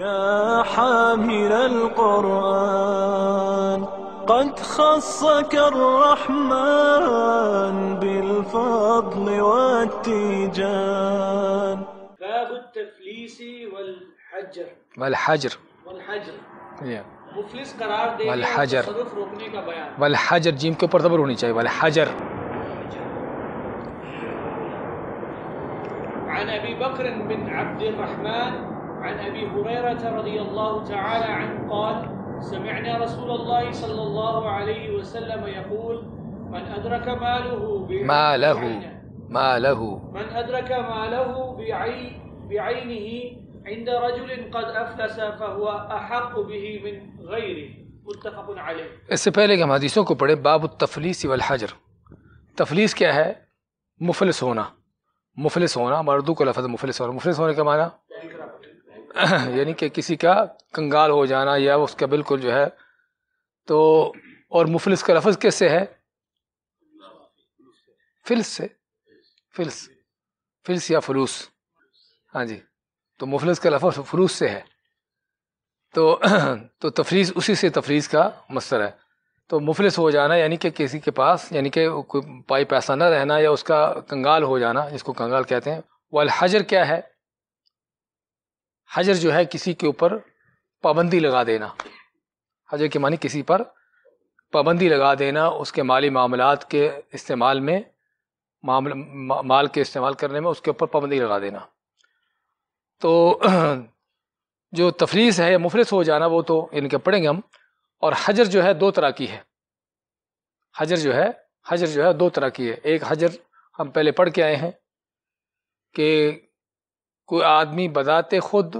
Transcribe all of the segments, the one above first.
يا حامل القرآن قد خصك الرحمن بالفضل والتيجان باب التفليس والحجر والحجر والحجر مفلس قرار دے والحجر रोकने का बयान والحجر जीम के ऊपर जबर عن ابي بكر بن عبد الرحمن عن ابي هريره رضي الله تعالى عنه قال سمعنا رسول الله صلى الله عليه وسلم يقول من ادرك ماله ما له ما له من ادرك ماله بعينه عند رجل قد افلس فهو احق به من غيره متفق عليه اس سے پہلے کہ ہم حدیثوں کو پڑھیں باب التفلیس والحجر تفلیس کیا ہے مفلس ہونا مفلس ہونا ہمارا اردو کا لفظ مفلس ہونا مفلس ہونے کا معنی यानी कि किसी का कंगाल हो जाना या उसका बिल्कुल जो है तो और मुफलिस का लफज कैसे है फिल्स से फिल्स फिल्स या फलूस हाँ जी तो मुफलिस का लफज फलूस से है तो तो तफरीज उसी से तफरीज का मसर है तो मुफलिस हो जाना यानी कि किसी के पास यानी कि कोई पाई पैसा ना रहना या उसका कंगाल हो जाना जिसको कंगाल कहते हैं वाल हजर क्या है हजर जो है किसी के ऊपर पाबंदी लगा देना हजर के मानी किसी पर पाबंदी लगा देना उसके माली मामला के इस्तेमाल में मामल मा, माल के इस्तेमाल करने में उसके ऊपर पाबंदी लगा देना तो जो तफलीस है मुफलिस हो जाना वो तो इनके पढ़ेंगे हम और हजर जो है दो तरह की है हजर जो है हजर जो है दो तरह की है एक हजर हम पहले पढ़ के आए हैं कि कोई आदमी बजाते खुद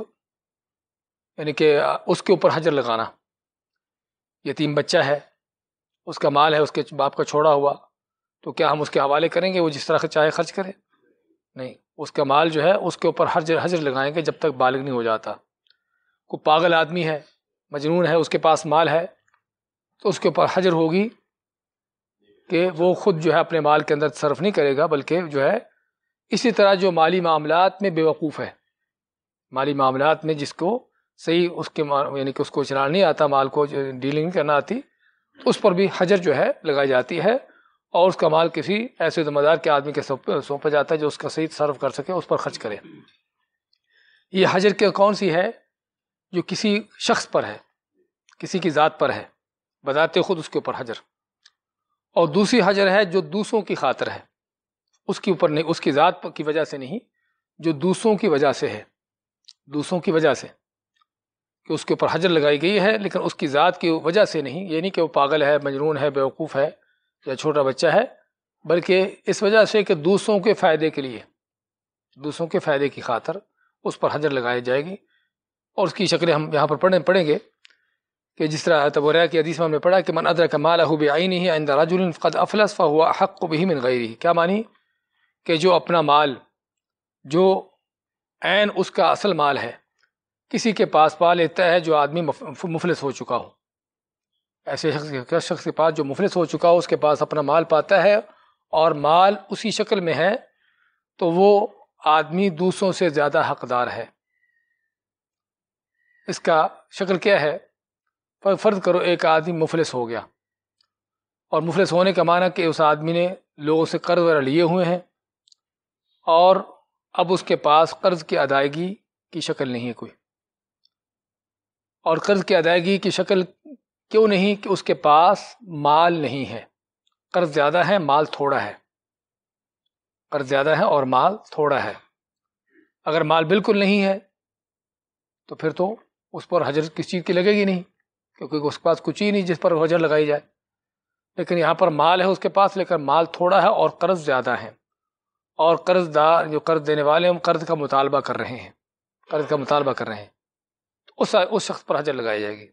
यानी कि उसके ऊपर हजर लगाना यतीम बच्चा है उसका माल है उसके बाप का छोड़ा हुआ तो क्या हम उसके हवाले करेंगे वो जिस तरह से चाहे खर्च करें नहीं उसका माल जो है उसके ऊपर हजर हजर लगाएंगे जब तक बालग नहीं हो जाता को पागल आदमी है मजनून है उसके पास माल है तो उसके ऊपर हजर होगी कि वो खुद जो है अपने माल के अंदर सर्फ नहीं करेगा बल्कि जो है इसी तरह जो माली मामला में बेवकूफ़ है माली मामला में जिसको सही उसके यानी कि उसको चलाना नहीं आता माल को डीलिंग करना आती तो उस पर भी हजर जो है लगाई जाती है और उसका माल किसी ऐसे जिम्मेदार के आदमी के सौंपा जाता है जो उसका सही सर्व कर सके उस पर खर्च करे ये हजर के कौन सी है जो किसी शख्स पर है किसी की ज़ात पर है बताते खुद उसके ऊपर हजर और दूसरी हजर है जो दूसरों की खातर है उसके ऊपर नहीं उसकी ज़ात की वजह से नहीं जो दूसरों की वजह से है दूसरों की वजह से कि उसके ऊपर हजर लगाई गई है लेकिन उसकी ज़ात की वजह से नहीं ये नहीं कि वो पागल है मजनून है बेवकूफ़ है या छोटा बच्चा है बल्कि इस वजह से कि दूसरों के फ़ायदे के लिए दूसरों के फ़ायदे की खातर उस पर हजर लगाई जाएगी और उसकी शक्लें हम यहाँ पर पढ़ने पढ़ेंगे कि जिस तरह तबोरा कि अदीस में पढ़ा कि मन अदरक माला हूब आइन ही आइंदा राजुल फ़द अफलस फ़ा हुआ हक़ को भी मिल गई रही क्या मानी कि जो अपना माल जो एन उसका असल माल है किसी के पास पा लेता है जो आदमी मुफलिस हो चुका हो ऐसे शख्स शख्स के पास जो मुफलिस हो चुका हो उसके पास अपना माल पाता है और माल उसी शक्ल में है तो वो आदमी दूसरों से ज़्यादा हकदार है इसका शक्ल क्या है पर फ़र्ज़ करो एक आदमी मुफलिस हो गया और मुफलिस होने का माना कि उस आदमी ने लोगों से कर्ज वगैरह लिए हुए हैं और अब उसके पास कर्ज की अदायगी की शक्ल नहीं है कोई और कर्ज की अदायगी की शक्ल क्यों नहीं कि उसके पास माल नहीं है कर्ज ज़्यादा है माल थोड़ा है कर्ज ज़्यादा है और माल थोड़ा है अगर माल बिल्कुल नहीं है तो फिर तो उस पर हजर किस चीज़ की लगेगी नहीं क्योंकि उसके पास कुछ ही नहीं जिस पर हजर लगाई जाए लेकिन यहाँ पर माल है उसके पास लेकर माल थोड़ा है और कर्ज ज़्यादा है और कर्जदार जो कर्ज देने वाले हैं कर्ज का मुतालबा कर रहे हैं कर्ज का मुतालबा कर रहे हैं तो उस उस शख्स पर हजर लगाई जाएगी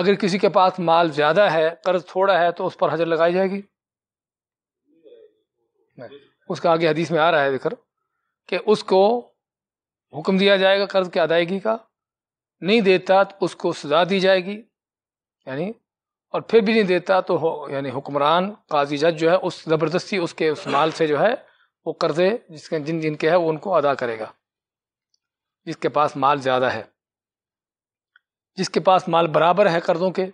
अगर किसी के पास माल ज़्यादा है कर्ज थोड़ा है तो उस पर हजर लगाई जाएगी नहीं उसका आगे हदीस में आ रहा है जिक्र कि उसको हुक्म दिया जाएगा कर्ज की अदायगी का नहीं देता तो उसको सजा दी जाएगी यानी और फिर भी नहीं देता तो यानी हुक्मरान काजी जज जो है उस ज़बरदस्ती उसके उस माल से जो है वो कर्जे जिसके जिन जिन के है वो उनको अदा करेगा जिसके पास माल ज़्यादा है जिसके पास माल बराबर है कर्जों के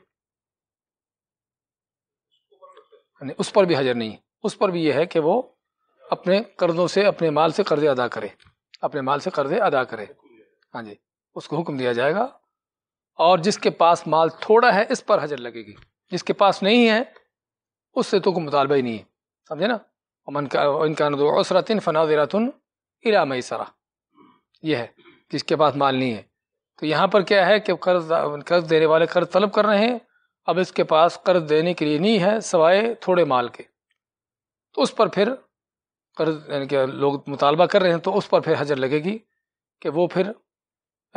नहीं उस पर भी हाजिर नहीं उस पर भी यह है कि वो अपने कर्जों से अपने माल से कर्जे अदा करे अपने माल से कर्जे अदा करे हाँ जी उसको हुक्म दिया जाएगा और जिसके पास माल थोड़ा है इस पर हजर लगेगी जिसके पास नहीं है उससे तो कोई मुतालबा ही नहीं है समझे ना अमन का कान दो उसरतिन फ़नाजरातन इला मैसरा यह है जिसके पास माल नहीं है तो यहाँ पर क्या है कि कर्ज कर्ज देने वाले कर्ज तलब कर रहे हैं अब इसके पास कर्ज देने के लिए नहीं है सवाए थोड़े माल के तो उस पर फिर कर्ज यानी कि लोग मुतालबा कर रहे हैं तो उस पर फिर हजर लगेगी कि वो फिर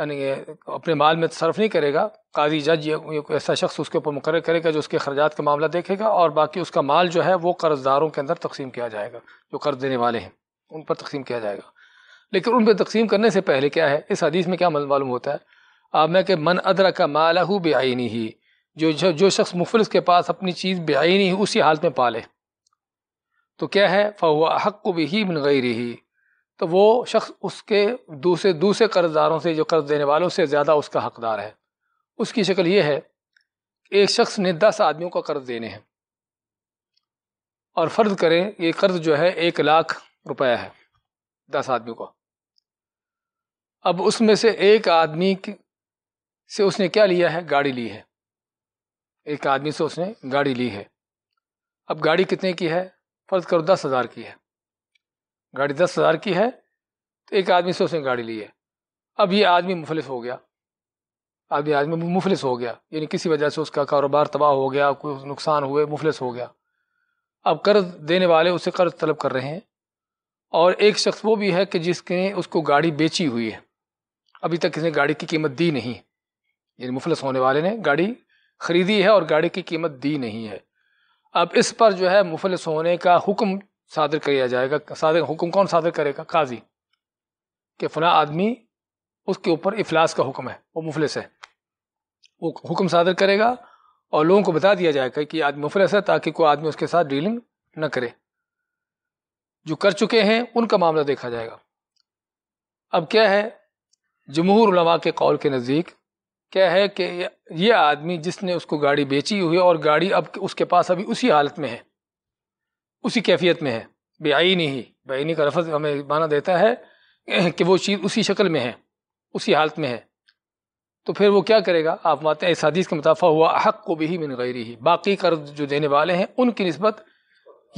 यानी अपने माल में सर्फ नहीं करेगा काजी जज या ऐसा शख्स उसके ऊपर मुकर करेगा जो उसके अखराज का मामला देखेगा और बाकी उसका माल जो है वो कर्जदारों के अंदर तकसीम किया जाएगा जो कर्ज देने वाले हैं उन पर तकसीम किया जाएगा लेकिन उन पर तकसीम करने से पहले क्या है इस हदीस में क्या मालूम होता है आप मैं कि मन अदरा का माल आई बेआनी ही जो जो शख्स मुफल के पास अपनी चीज़ बेआनी ही उसी हालत में पाले तो क्या है फ़ाह हक को भी ही बिन गई रही तो वो शख्स उसके दूसरे दूसरे कर्जदारों से जो कर्ज देने वालों से ज़्यादा उसका हकदार है उसकी शक्ल ये है एक शख्स ने दस आदमियों का कर्ज देने हैं और फ़र्ज करें ये कर्ज जो है एक लाख रुपया है दस आदमियों का अब उसमें से एक आदमी से उसने क्या लिया है गाड़ी ली है एक आदमी से उसने गाड़ी ली है अब गाड़ी कितने की है फ़र्ज करो दस हज़ार की है गाड़ी दस हज़ार की है तो एक आदमी से उसने गाड़ी ली है अब ये आदमी मुफलिस हो गया अब ये आदमी मुफलिस हो गया यानी किसी वजह से उसका कारोबार तबाह हो गया कुछ नुकसान हुए मुफलिस हो गया अब कर्ज देने वाले उससे कर्ज तलब कर रहे हैं और एक शख्स वो भी है कि जिसने उसको गाड़ी बेची हुई है अभी तक किसी गाड़ी की कीमत दी नहीं यानी मुफलस होने वाले ने गाड़ी खरीदी है और गाड़ी की कीमत दी नहीं है अब इस पर जो है मुफलस होने का हुक्म सादर किया जाएगा सादर हुक्म कौन सादर करेगा काजी कि फला आदमी उसके ऊपर इफलास का हुक्म है वो मुफलिस है वो हुक्म सादर करेगा और लोगों को बता दिया जाएगा कि आदमी मुफलिस है ताकि कोई आदमी उसके साथ डीलिंग न करे जो कर चुके हैं उनका मामला देखा जाएगा अब क्या है जमहूर उलमा के कौल के नज़दीक क्या है कि ये आदमी जिसने उसको गाड़ी बेची हुई है और गाड़ी अब उसके पास अभी उसी हालत में है उसी कैफियत में है बेआईनी ही बेआईनी का लफ्ज़ हमें माना देता है कि वो चीज़ उसी शक्ल में है उसी हालत में है तो फिर वो क्या करेगा आप मानते हैं इस हदीस के मुताफ़ा हुआ अहक को भी मिन गैरी ही बाकी कर्ज जो देने वाले हैं उनकी नस्बत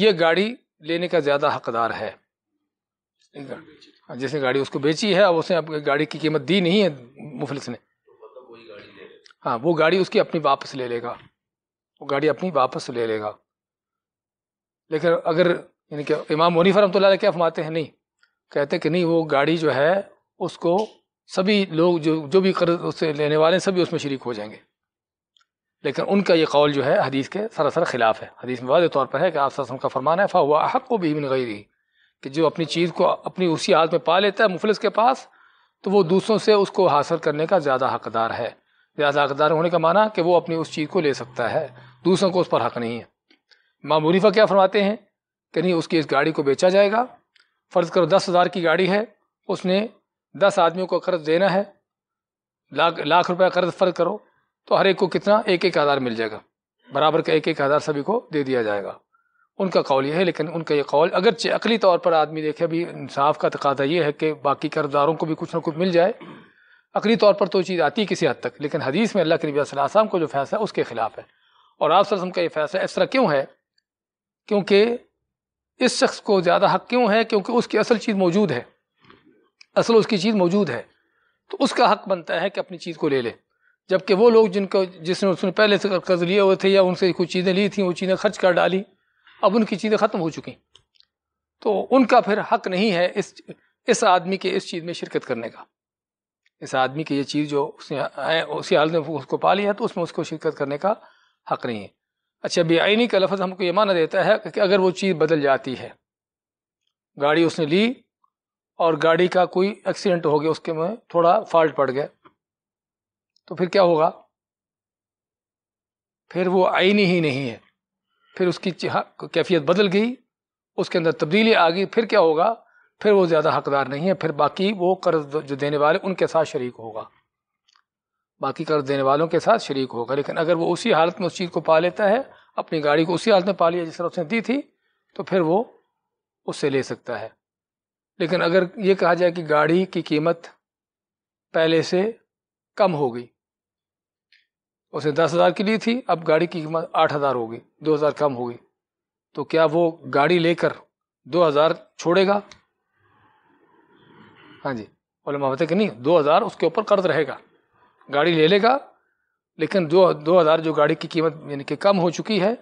ये गाड़ी लेने का ज़्यादा हकदार है जिसने गाड़ी उसको बेची है अब उसने अब गाड़ी की कीमत दी नहीं है मुफलिस ने हाँ वो गाड़ी उसकी अपनी वापस ले लेगा वो गाड़ी अपनी वापस ले लेगा लेकिन अगर यानी कि इमाम फरम तो क्या फरमाते हैं नहीं कहते कि नहीं वो गाड़ी जो है उसको सभी लोग जो जो भी कर्ज उससे लेने वाले हैं सभी उसमें शरीक हो जाएंगे लेकिन उनका ये कौल जो है हदीस के सरासर खिलाफ है हदीस में वादे तौर पर है कि आप सरसम का फरमान है फ़ा हुआ हक को भी बिन गई कि जो अपनी चीज़ को अपनी उसी हाथ में पा लेता है मुफलिस के पास तो वो दूसरों से उसको हासिल करने का ज़्यादा हकदार है ज़्यादा हकदार होने का माना कि वो अपनी उस चीज़ को ले सकता है दूसरों को उस पर हक नहीं है इमाम मुनीफा क्या फरमाते हैं कि नहीं उसकी इस गाड़ी को बेचा जाएगा फ़र्ज़ करो दस हज़ार की गाड़ी है उसने दस आदमियों को कर्ज देना है लाख लाख रुपया कर्ज फ़र्ज करो तो हर एक को कितना एक एक हज़ार मिल जाएगा बराबर का एक एक हज़ार सभी को दे दिया जाएगा उनका कौल ये है लेकिन उनका ये कौल अगर अकली तौर पर आदमी देखे अभी इंसाफ का तकाजा ये है कि बाकी कर्जदारों को भी कुछ ना कुछ मिल जाए अकली तौर पर तो चीज़ आती है किसी हद तक लेकिन हदीस में अल्लाह के नबी वसम को जो फैसला है उसके खिलाफ है और आप सर का ये फैसला इस तरह क्यों है क्योंकि इस शख्स को ज़्यादा हक क्यों है क्योंकि उसकी असल चीज़ मौजूद है असल उसकी चीज़ मौजूद है तो उसका हक बनता है कि अपनी चीज़ को ले ले जबकि वो लोग जिनको जिसने उसने पहले से कर्ज लिए हुए थे या उनसे कुछ चीज़ें ली थी वो चीज़ें खर्च कर डाली अब उनकी चीज़ें ख़त्म हो चुकी तो उनका फिर हक नहीं है इस इस आदमी के इस चीज़ में शिरकत करने का इस आदमी की ये चीज़ जो उसने उसी हाल में उसको पा लिया तो उसमें उसको शिरकत करने का हक नहीं है अच्छा बेआईनी का लफ्ज़ हमको ये माना देता है कि अगर वो चीज़ बदल जाती है गाड़ी उसने ली और गाड़ी का कोई एक्सीडेंट हो गया उसके में थोड़ा फॉल्ट पड़ गया तो फिर क्या होगा फिर वो आईनी ही नहीं है फिर उसकी हाँ, कैफियत बदल गई उसके अंदर तब्दीली आ गई फिर क्या होगा फिर वो ज़्यादा हकदार नहीं है फिर बाकी वो कर्ज जो देने वाले उनके साथ शरीक होगा बाकी कर्ज देने वालों के साथ शरीक होगा लेकिन अगर वो उसी हालत में उस चीज़ को पा लेता है अपनी गाड़ी को उसी हालत में पा लिया जिस तरह उसने दी थी तो फिर वो उससे ले सकता है लेकिन अगर ये कहा जाए कि गाड़ी की कीमत पहले से कम हो गई उसने दस हज़ार की ली थी अब गाड़ी की कीमत आठ हज़ार होगी दो हज़ार कम होगी तो क्या वो गाड़ी लेकर दो हज़ार छोड़ेगा हाँ जी बोले माफते कि नहीं दो हज़ार उसके ऊपर कर्ज रहेगा गाड़ी ले लेगा लेकिन दो दो हज़ार जो गाड़ी की कीमत यानी कि कम हो चुकी है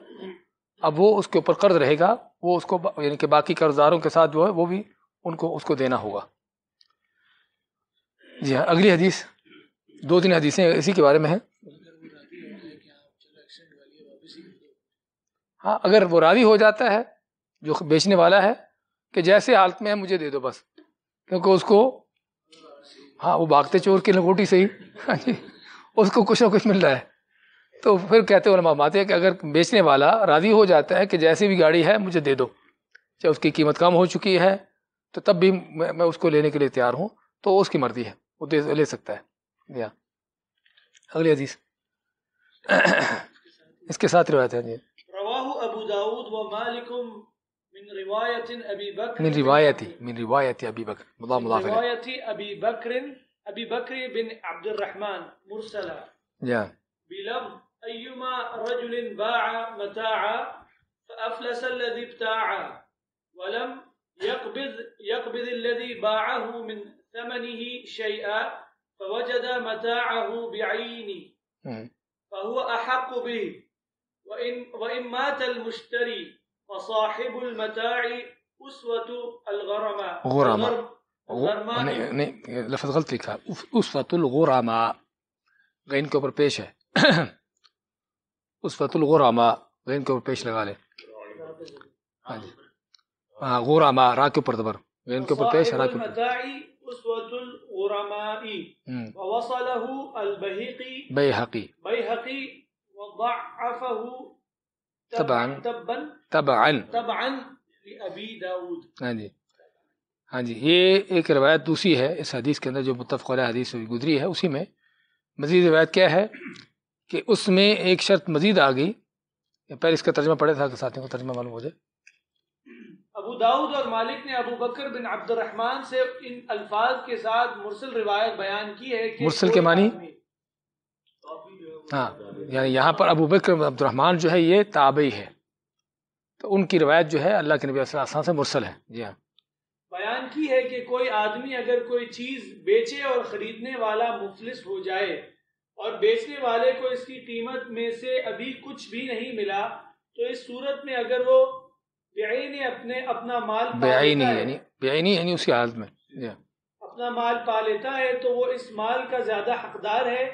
अब वो उसके ऊपर कर्ज रहेगा वो उसको यानी कि बाकी कर्जदारों के साथ जो है वो भी उनको उसको देना होगा जी हाँ अगली हदीस दो तीन हदीसें इसी के बारे में हैं हाँ अगर वो राजी हो जाता है जो बेचने वाला है कि जैसे हालत में है मुझे दे दो बस क्योंकि उसको हाँ वो भागते चोर की लंगोटी से ही हाँ जी उसको कुछ ना कुछ मिल रहा है तो फिर कहते हो माते हैं कि अगर बेचने वाला राजी हो जाता है कि जैसी भी गाड़ी है मुझे दे दो चाहे उसकी कीमत कम हो चुकी है तो तब भी मैं, मैं उसको लेने के लिए तैयार हूँ तो उसकी मर्जी है वो दे ले सकता है या अगली अजीज इसके साथ रिवायत है जी من رواية أبي بكر من رواية من رواية أبي بكر مضاف مضاف إليه رواية أبي بكر أبي بكر بن عبد الرحمن مرسلا يا بلفظ أيما رجل باع متاعا فأفلس الذي ابتاع ولم يقبض يقبض الذي باعه من ثمنه شيئا فوجد متاعه بعينه فهو أحق به وإن وإن مات المشتري وصاحب المتاع أسوة الغرماء غرماء غرماء لفظ غلط لك أسوة الغرماء غين كبر بيشة أسوة الغرماء غين كبر بيشة لغالي آه، غرماء راكب بردبر غين كبر بيشة راكب المتاع أسوة الغرماء ووصله البهيقي بيهقي بيهقي وضعفه तबान तबान तबान अबी दाऊद हाँ जी हाँ जी ये एक रवायत दूसरी है इस हदीस के अंदर जो मुतफ़ हदीस गुजरी है उसी में मज़ीद रवायत क्या है कि उसमें एक शर्त मज़ीद आ गई पहले इसका तर्जमा पढ़े था साथियों को तर्जमा मालूम हो जाए अबू दाऊद और मालिक ने अबू बकर बिन अब्दुलरहमान से इन अल्फाज के साथ मुरसल रिवायत बयान की है कि मुरसल के मानी हाँ यानी यहाँ पर अबू बकर अब्दुलरहमान जो है ये ताबई है तो उनकी रवायत जो है अल्लाह के नबी से मुरसल है जी हाँ बयान की है कि कोई आदमी अगर कोई चीज बेचे और खरीदने वाला मुफलिस हो जाए और बेचने वाले को इसकी कीमत में से अभी कुछ भी नहीं मिला तो इस सूरत में अगर वो ने अपने अपना माल बेआईनी यानी नहीं यानी उसकी हालत में हाँ। अपना माल पा लेता है तो वो इस माल का ज्यादा हकदार है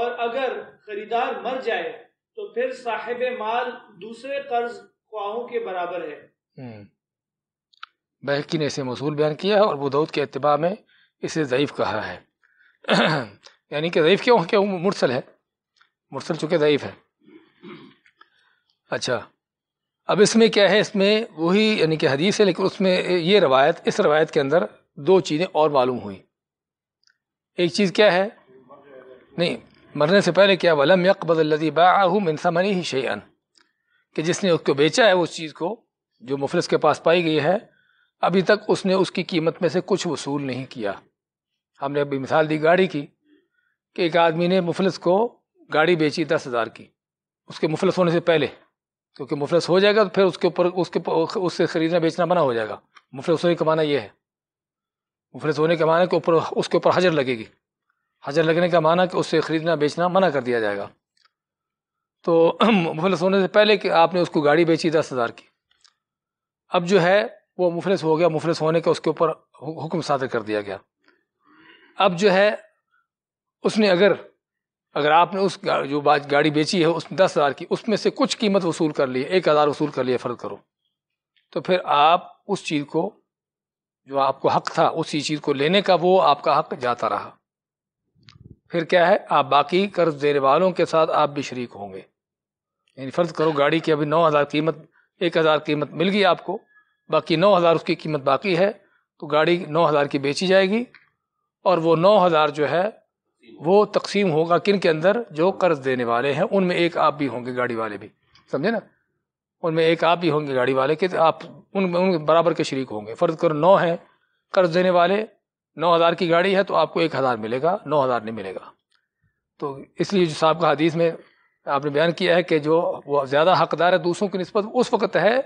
और अगर खरीदार मर जाए तो फिर साहेब माल दूसरे कर्ज ख्वाहों के बराबर है हम्म। बहकी ने इसे मसूल बयान किया है और बुदौद के अतबा में इसे ज़यीफ़ कहा है यानी कि ज़यीफ़ क्यों क्यों मुरसल है मुरसल चूँकि ज़यीफ़ है अच्छा अब इसमें क्या है इसमें वही यानी कि हदीस है लेकिन उसमें ये रवायत इस रवायत के अंदर दो चीज़ें और मालूम हुई एक चीज़ क्या है नहीं मरने से पहले क्या वलम यकबल्लि बाहू मनसमनी ही शैन कि जिसने उसको बेचा है उस चीज़ को जो मुफलस के पास पाई गई है अभी तक उसने उसकी कीमत में से कुछ वसूल नहीं किया हमने अभी मिसाल दी गाड़ी की कि एक आदमी ने मुफलस को गाड़ी बेची दस हज़ार की उसके मुफलस होने से पहले क्योंकि मुफलस हो जाएगा तो फिर उसके ऊपर उसके उससे खरीदना बेचना मना हो जाएगा मुफलस होने कमाना यह है मुफलस होने के माना के ऊपर उसके ऊपर हजर लगेगी हजर लगने का माना कि उससे ख़रीदना बेचना मना कर दिया जाएगा तो मुफलस होने से पहले कि आपने उसको गाड़ी बेची दस हज़ार की अब जो है वो मुफलस हो गया मुफलस होने का उसके ऊपर हुक्म सादर कर दिया गया अब जो है उसने अगर अगर आपने उस जो गाड़ी बेची है उसमें दस हज़ार की उसमें से कुछ कीमत वसूल कर ली एक हज़ार वसूल कर लिया फ़र्ज करो तो फिर आप उस चीज़ को जो आपको हक था उसी चीज़ को लेने का वो आपका हक जाता रहा फिर क्या है आप बाकी कर्ज देने वालों के साथ आप भी शरीक होंगे यानी फर्ज करो गाड़ी की अभी नौ हज़ार कीमत एक हज़ार कीमत मिल गई आपको बाकी नौ हज़ार उसकी कीमत बाकी है तो गाड़ी नौ हज़ार की बेची जाएगी और वो नौ हज़ार जो है वो तकसीम होगा किन के अंदर जो कर्ज देने वाले हैं उनमें एक आप भी होंगे गाड़ी वाले भी समझे ना उनमें एक आप भी होंगे गाड़ी वाले के तो आप उन उन बराबर के शरीक होंगे फ़र्ज करो नौ हैं कर्ज देने वाले नौ हज़ार की गाड़ी है तो आपको एक हज़ार मिलेगा नौ हज़ार नहीं मिलेगा तो इसलिए जो साहब का हदीस में आपने बयान किया है कि जो वो ज़्यादा हकदार है दूसरों की नस्बत उस वक्त है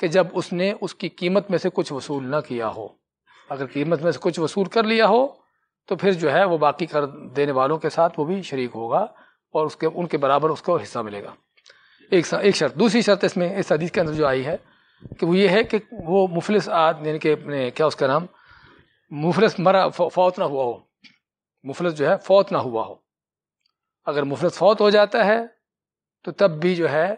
कि जब उसने उसकी कीमत में से कुछ वसूल ना किया हो अगर कीमत में से कुछ वसूल कर लिया हो तो फिर जो है वो बाकी कर देने वालों के साथ वो भी शरीक होगा और उसके उनके बराबर उसको हिस्सा मिलेगा एक एक शर्त दूसरी शर्त इसमें इस हदीस के अंदर जो आई है कि वो ये है कि वो मुफलिस आदमी यानी कि अपने क्या उसका नाम मुफलस मरा फौत ना हुआ हो मुफलस जो है फौत ना हुआ हो अगर मुफलस फौत हो जाता है तो तब भी जो है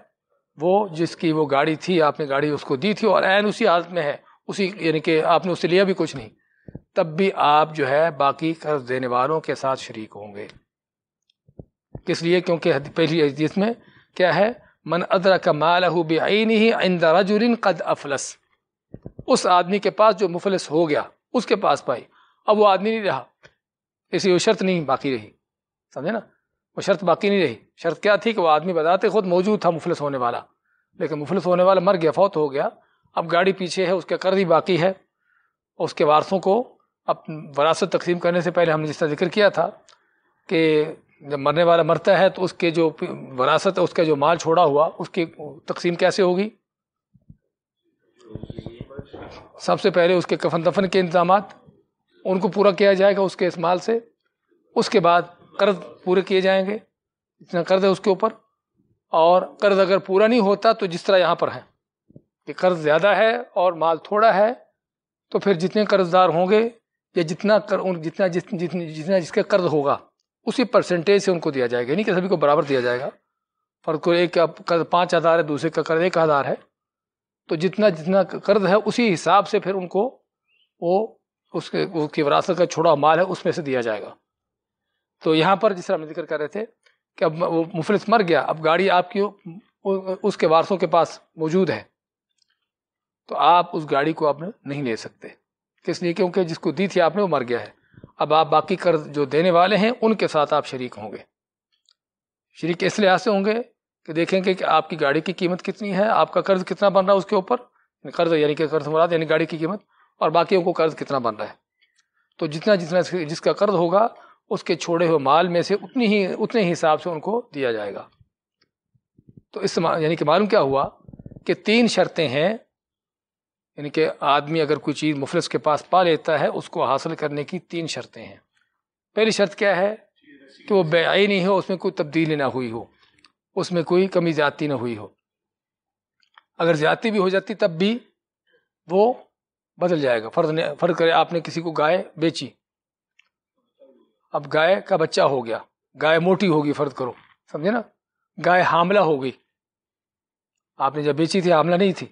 वो जिसकी वो गाड़ी थी आपने गाड़ी उसको दी थी और एन उसी हालत में है उसी यानी कि आपने उससे लिया भी कुछ नहीं तब भी आप जो है बाकी कर्ज देने वालों के साथ शरीक होंगे किस लिए क्योंकि पहली हदीस में क्या है मन अदरा का मालहू बेआनी ही इंदराजुरिन कद अफलस उस आदमी के पास जो मुफलस हो गया उसके पास पाई अब वो आदमी नहीं रहा इसलिए वो शर्त नहीं बाकी रही समझे ना वो शर्त बाकी नहीं रही शर्त क्या थी कि वो आदमी बताते खुद मौजूद था मुफलस होने वाला लेकिन मुफलस होने वाला मर गया फौत हो गया अब गाड़ी पीछे है उसका कर्ज ही बाकी है उसके वारसों को अब वरासत तकसीम करने से पहले हमने जिसका जिक्र किया था कि जब मरने वाला मरता है तो उसके जो वरासत है उसका जो माल छोड़ा हुआ उसकी तकसीम कैसे होगी सबसे पहले उसके कफन दफन के इंतजाम उनको पूरा किया जाएगा उसके इस्माल से उसके बाद कर्ज पूरे किए जाएंगे जितना कर्ज है उसके ऊपर और कर्ज अगर पूरा नहीं होता तो जिस तरह यहाँ पर है कि कर्ज ज़्यादा है और माल थोड़ा है तो फिर जितने कर्जदार होंगे या जितना कर उन जितना जित, जितने जितना जिसका कर्ज होगा उसी परसेंटेज से उनको दिया जाएगा यानी कि सभी को बराबर दिया जाएगा पर कोई एक का कर्ज पाँच हज़ार है दूसरे का कर्ज एक हज़ार है तो जितना जितना कर्ज है उसी हिसाब से फिर उनको वो उसके उसकी विरासत का छोड़ा माल है उसमें से दिया जाएगा तो यहाँ पर जिस तरह जिक्र कर रहे थे कि अब वो मुफलिस मर गया अब गाड़ी आपकी उसके वारसों के पास मौजूद है तो आप उस गाड़ी को आपने नहीं ले सकते किस लिए क्योंकि जिसको दी थी आपने वो मर गया है अब आप बाकी कर्ज जो देने वाले हैं उनके साथ आप शरीक होंगे शरीक इस लिहाज से होंगे कि तो देखेंगे कि आपकी गाड़ी की कीमत कितनी है आपका कर्ज कितना बन रहा है उसके ऊपर कर्ज यानी कि कर्ज मुराद यानी गाड़ी की कीमत और बाकियों को कर्ज कितना बन रहा है तो जितना जितना जिसका कर्ज होगा उसके छोड़े हुए माल में से उतनी ही उतने ही हिसाब से उनको दिया जाएगा तो इस यानी कि मालूम क्या हुआ कि तीन शर्तें हैं यानी कि आदमी अगर कोई चीज़ मुफलस के पास पा लेता है उसको हासिल करने की तीन शर्तें हैं पहली शर्त क्या है कि वो बेआई नहीं हो उसमें कोई तब्दीली ना हुई हो उसमें कोई कमी जाती ना हुई हो अगर ज्यादा भी हो जाती तब भी वो बदल जाएगा फर्ज ने फर्ज करे आपने किसी को गाय बेची अब गाय का बच्चा हो गया गाय मोटी होगी फर्ज करो समझे ना गाय हामला हो गई आपने जब बेची थी हामला नहीं थी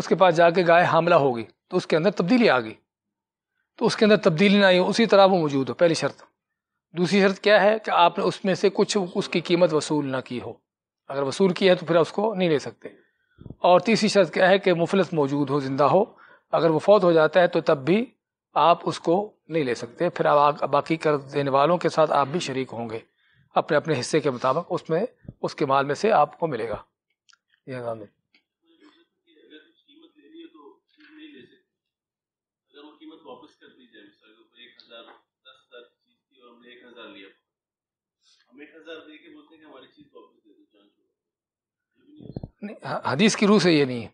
उसके पास जाके गाय हामला होगी तो उसके अंदर तब्दीली आ गई तो उसके अंदर तब्दीली ना आई उसी तरह वो मौजूद हो पहली शर्त दूसरी शर्त क्या है कि आपने उसमें से कुछ उसकी कीमत वसूल ना की हो अगर वसूल की है तो फिर उसको नहीं ले सकते और तीसरी शर्त क्या है कि मुफलस मौजूद हो जिंदा हो अगर वो फौत हो जाता है तो तब भी आप उसको नहीं ले सकते फिर आप बाकी कर देने वालों के साथ आप भी शरीक होंगे अपने अपने हिस्से के मुताबिक उसमें उसके माल में से आपको मिलेगा यह हदीस की रूह से ये नहीं है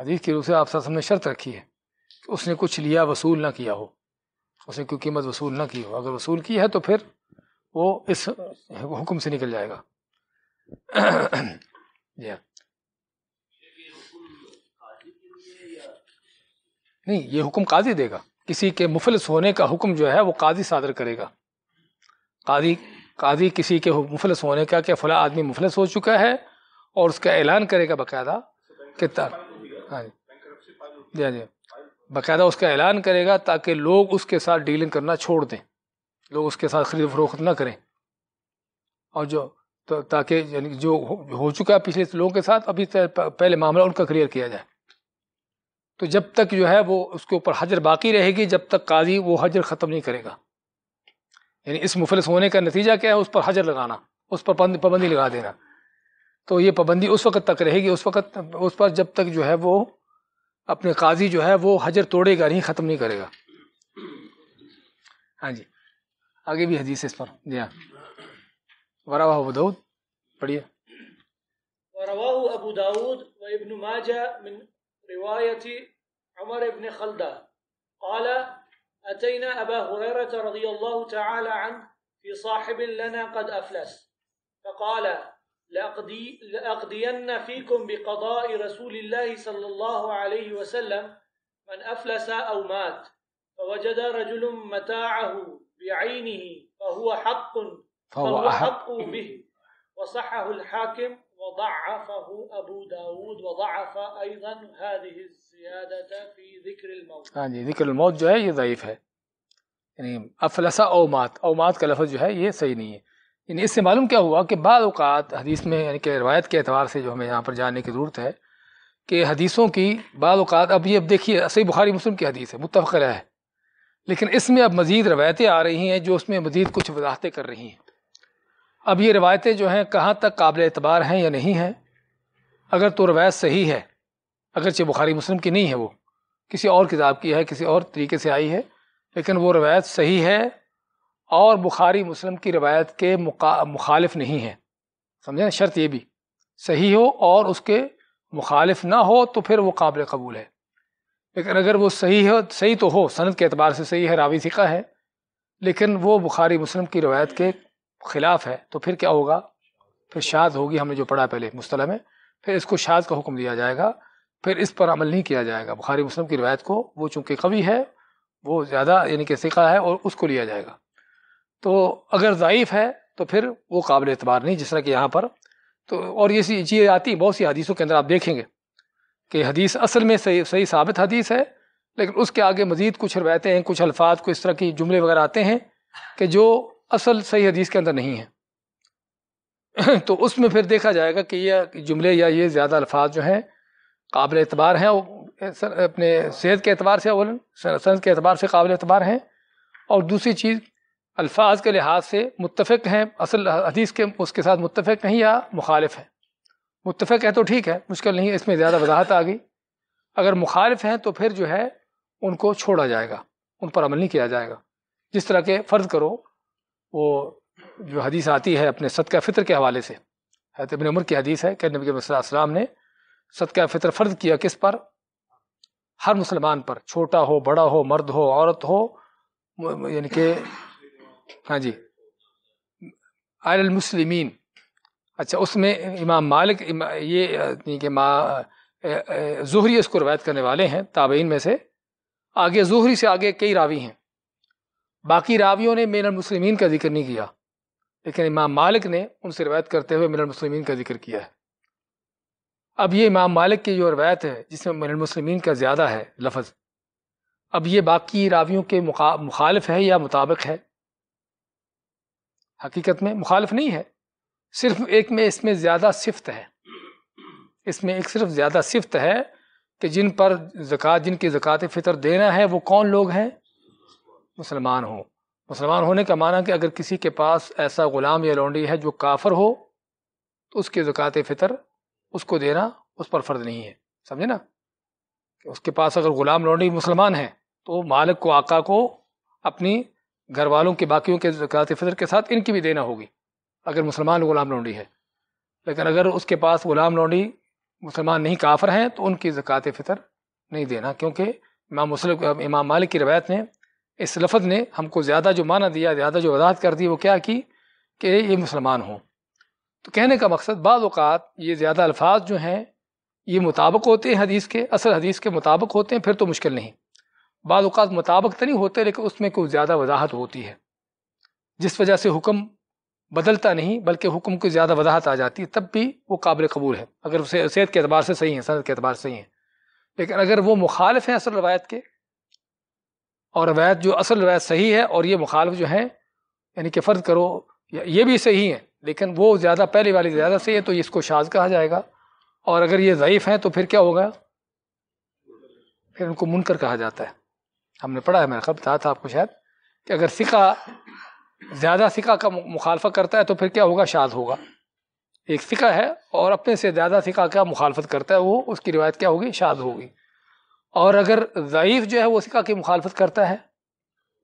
हदीस की रूह से आप सबने शर्त रखी है कि उसने कुछ लिया वसूल ना किया हो उसने कोई कीमत वसूल ना की हो अगर वसूल की है तो फिर वो इस हुक्म से निकल जाएगा जी हाँ। नहीं ये हुक्म काजी देगा किसी के मुफलस होने का हुक्म जो है वो काजी सादर करेगा काजी काजी किसी के मुफलस होने का कि फला आदमी मुफलस हो चुका है और उसका ऐलान करेगा बाकायदा कि हाँ जी जी हाँ जी बाकायदा उसका ऐलान करेगा ताकि लोग उसके साथ डीलिंग करना छोड़ दें लोग उसके साथ खरीद फरोख्त ना करें और जो तो ताकि यानी जो हो, हो चुका है पिछले लोगों के साथ अभी पहले मामला उनका क्लियर किया जाए तो जब तक जो है वो उसके ऊपर हजर बाकी रहेगी जब तक काजी वो हजर ख़त्म नहीं करेगा यानी इस मुफलिस होने का नतीजा क्या है उस पर हजर लगाना उस पर पाबंदी लगा देना तो ये पाबंदी उस वक्त तक रहेगी उस वक्त उस पर जब तक जो है वो अपने काजी जो है वो हजर तोड़ेगा नहीं ख़त्म नहीं करेगा हाँ जी आगे भी हदीस इस पर जी हाँ वरा बदाऊद पढ़िए أبو داود وابن ماجه من رواية عمر بن خلدة قال أتينا أبا هريرة رضي الله تعالى عنه في صاحب لنا قد أفلس فقال لأقضي لأقضين فيكم بقضاء رسول الله صلى الله عليه وسلم من أفلس أو مات فوجد رجل متاعه بعينه فهو حق فهو أحق به وصحه الحاكم وضعفه أبو داود وضعف أيضا هذه الزيادة في ذكر الموت हाँ जी ذكر الموت जो है ये ضعيف है यानी अफलसा ओ मात ओ मात का लफ्ज़ जो है ये सही नहीं है यानी इससे मालूम क्या हुआ कि बाद अवकात हदीस में यानी कि रवायत के अतबार से जो हमें यहाँ पर जानने की ज़रूरत है कि हदीसों की बाद अवकात अब ये अब देखिए सही बुखारी मुस्लिम की हदीस है मुतफ़ है लेकिन इसमें अब मज़ीद रवायतें आ रही हैं जो उसमें मज़ीद कुछ वजाहतें कर रही हैं अब ये रिवायतें जो हैं कहाँ तक काबिल एतबार हैं या नहीं हैं अगर तो रवायत सही है अगरचे बुखारी मुस्लिम की नहीं है वो किसी और किताब की है किसी और तरीके से आई है लेकिन वो रवायत सही है और बुखारी मुस्लिम की रवायत के मुखालिफ नहीं है समझे शर्त ये भी सही हो और उसके मुखालिफ ना हो तो फिर वो काबिल कबूल है लेकिन अगर वो सही हो सही तो हो सनत के अतबार से सही है रावी सिका है लेकिन वो बुखारी मुस्लिम की रवायत के खिलाफ है तो फिर क्या होगा फिर शाद होगी हमने जो पढ़ा पहले मुस्तल में फिर इसको शाद का हुक्म दिया जाएगा फिर इस पर अमल नहीं किया जाएगा बुखारी मुस्लिम की रिवायत को वो चूँकि कवि है वो ज़्यादा यानी कि सिका है और उसको लिया जाएगा तो अगर ज़ायफ़ है तो फिर वो काबिल एतबार नहीं जिस तरह कि यहाँ पर तो और ये सी चीज़ें आती बहुत सी हदीसों के अंदर आप देखेंगे कि हदीस असल में सही सही साबित हदीस है लेकिन उसके आगे मज़ीद कुछ रवायतें हैं कुछ अल्फाज को इस तरह की जुमले वगैरह आते हैं कि जो असल सही हदीस के अंदर नहीं है तो उसमें फिर देखा जाएगा कि यह जुमले या ये ज़्यादा अल्फाज जो हैं काबिल एतबार हैं अपने सेहत के अतबार से अवल सनत के अतबार से काबिल एतबार हैं और दूसरी चीज़ अल्फाज के लिहाज से मुतफ़ हैं असल हदीस के उसके साथ मुतफ़ नहीं या मुखालफ हैं मुतफ़ है तो ठीक है मुश्किल नहीं है इसमें ज़्यादा वजाहत आ गई अगर मुखालफ हैं तो फिर जो है उनको छोड़ा जाएगा उन पर अमल नहीं किया जाएगा जिस तरह के फ़र्ज़ करो वो जो हदीस आती है अपने सदका फितर के हवाले से हजरत इबन उमर की हदीस है कि नबी वसलाम ने सदका फितर फ़र्ज किया किस पर हर मुसलमान पर छोटा हो बड़ा हो मर्द हो औरत हो यानी कि हाँ जी आयल अच्छा उसमें इमाम मालिक ये कि माँ जहरी उसको रवायत करने वाले हैं ताबेइन में से आगे जहरी से आगे कई रावी हैं बाकी रावियों ने मिनल मुसलमिन का जिक्र नहीं किया लेकिन इमाम मालिक ने उनसे रवायत करते हुए मिनल मुसलमिन का जिक्र किया है अब ये इमाम मालिक की जो रवायत है जिसमें मिनल मुसलमिन का ज़्यादा है लफज अब ये बाकी रावियों के मुखालफ है या मुताबिक है हकीकत में मुखालफ नहीं है सिर्फ एक में इसमें ज़्यादा सिफत है इसमें एक सिर्फ ज़्यादा सिफत है कि जिन पर जक़ात जिनकी ज़क़़त फ़ितर देना है वो कौन लोग हैं मुसलमान हो मुसलमान होने का माना कि अगर किसी के पास ऐसा ग़ुलाम या लौंडी है जो काफर हो तो उसके ज़क़ात फ़ितर उसको देना उस पर फ़र्ज नहीं है समझे ना कि उसके पास अगर ग़ुलाम लौंडी मुसलमान है तो मालिक को आका को अपनी घर वालों के बाकियों के ज़क़ात फ़ितर के साथ इनकी भी देना होगी अगर मुसलमान ग़ुलाम लौंडी है लेकिन अगर उसके पास ग़ुलाम लौंडी मुसलमान नहीं काफर हैं तो उनकी ज़क़़त फ़ितर नहीं देना क्योंकि इमाम मुस्लिम इमाम मालिक की रवायत ने इस लफ्ज़ ने हमको ज़्यादा जो माना दिया ज़्यादा जो वजाहत कर दी वो क्या की कि ये मुसलमान हों तो कहने का मकसद बाज़ात ये ज़्यादा अल्फाज जो हैं ये मुताबक होते हैं हदीस के असल हदीस के मुताबिक होते हैं फिर तो मुश्किल नहीं बाज़ात मुताबक तो नहीं होते लेकिन उसमें कुछ ज़्यादा वजाहत होती है जिस वजह से हुक्म बदलता नहीं बल्कि हुक्म की ज़्यादा वजाहत आ जाती है तब भी वो काबिल कबूल है अगर सेहत के अतबार से सही है सनत के अतबार से सही है लेकिन अगर वो मुखालफ हैं असल रवायत के और रवायत जो असल रवायत सही है और ये मुखालफ जो है यानी कि फ़र्ज करो ये भी सही है लेकिन वो ज़्यादा पहले वाली ज़्यादा सही है तो इसको शाज कहा जाएगा और अगर ये ज़यीफ़ हैं तो फिर क्या होगा फिर उनको मुनकर कहा जाता है हमने पढ़ा है मेरा खबर बताया था, था आपको शायद कि अगर सिका ज़्यादा सिका का मुखालफत करता है तो फिर क्या होगा शाद होगा एक सिका है और अपने से ज़्यादा सिका का मुखालफत करता है वो उसकी रिवायत क्या होगी शाद होगी और अगर ज़यीफ़ जो है वो सिका की मुखालफत करता है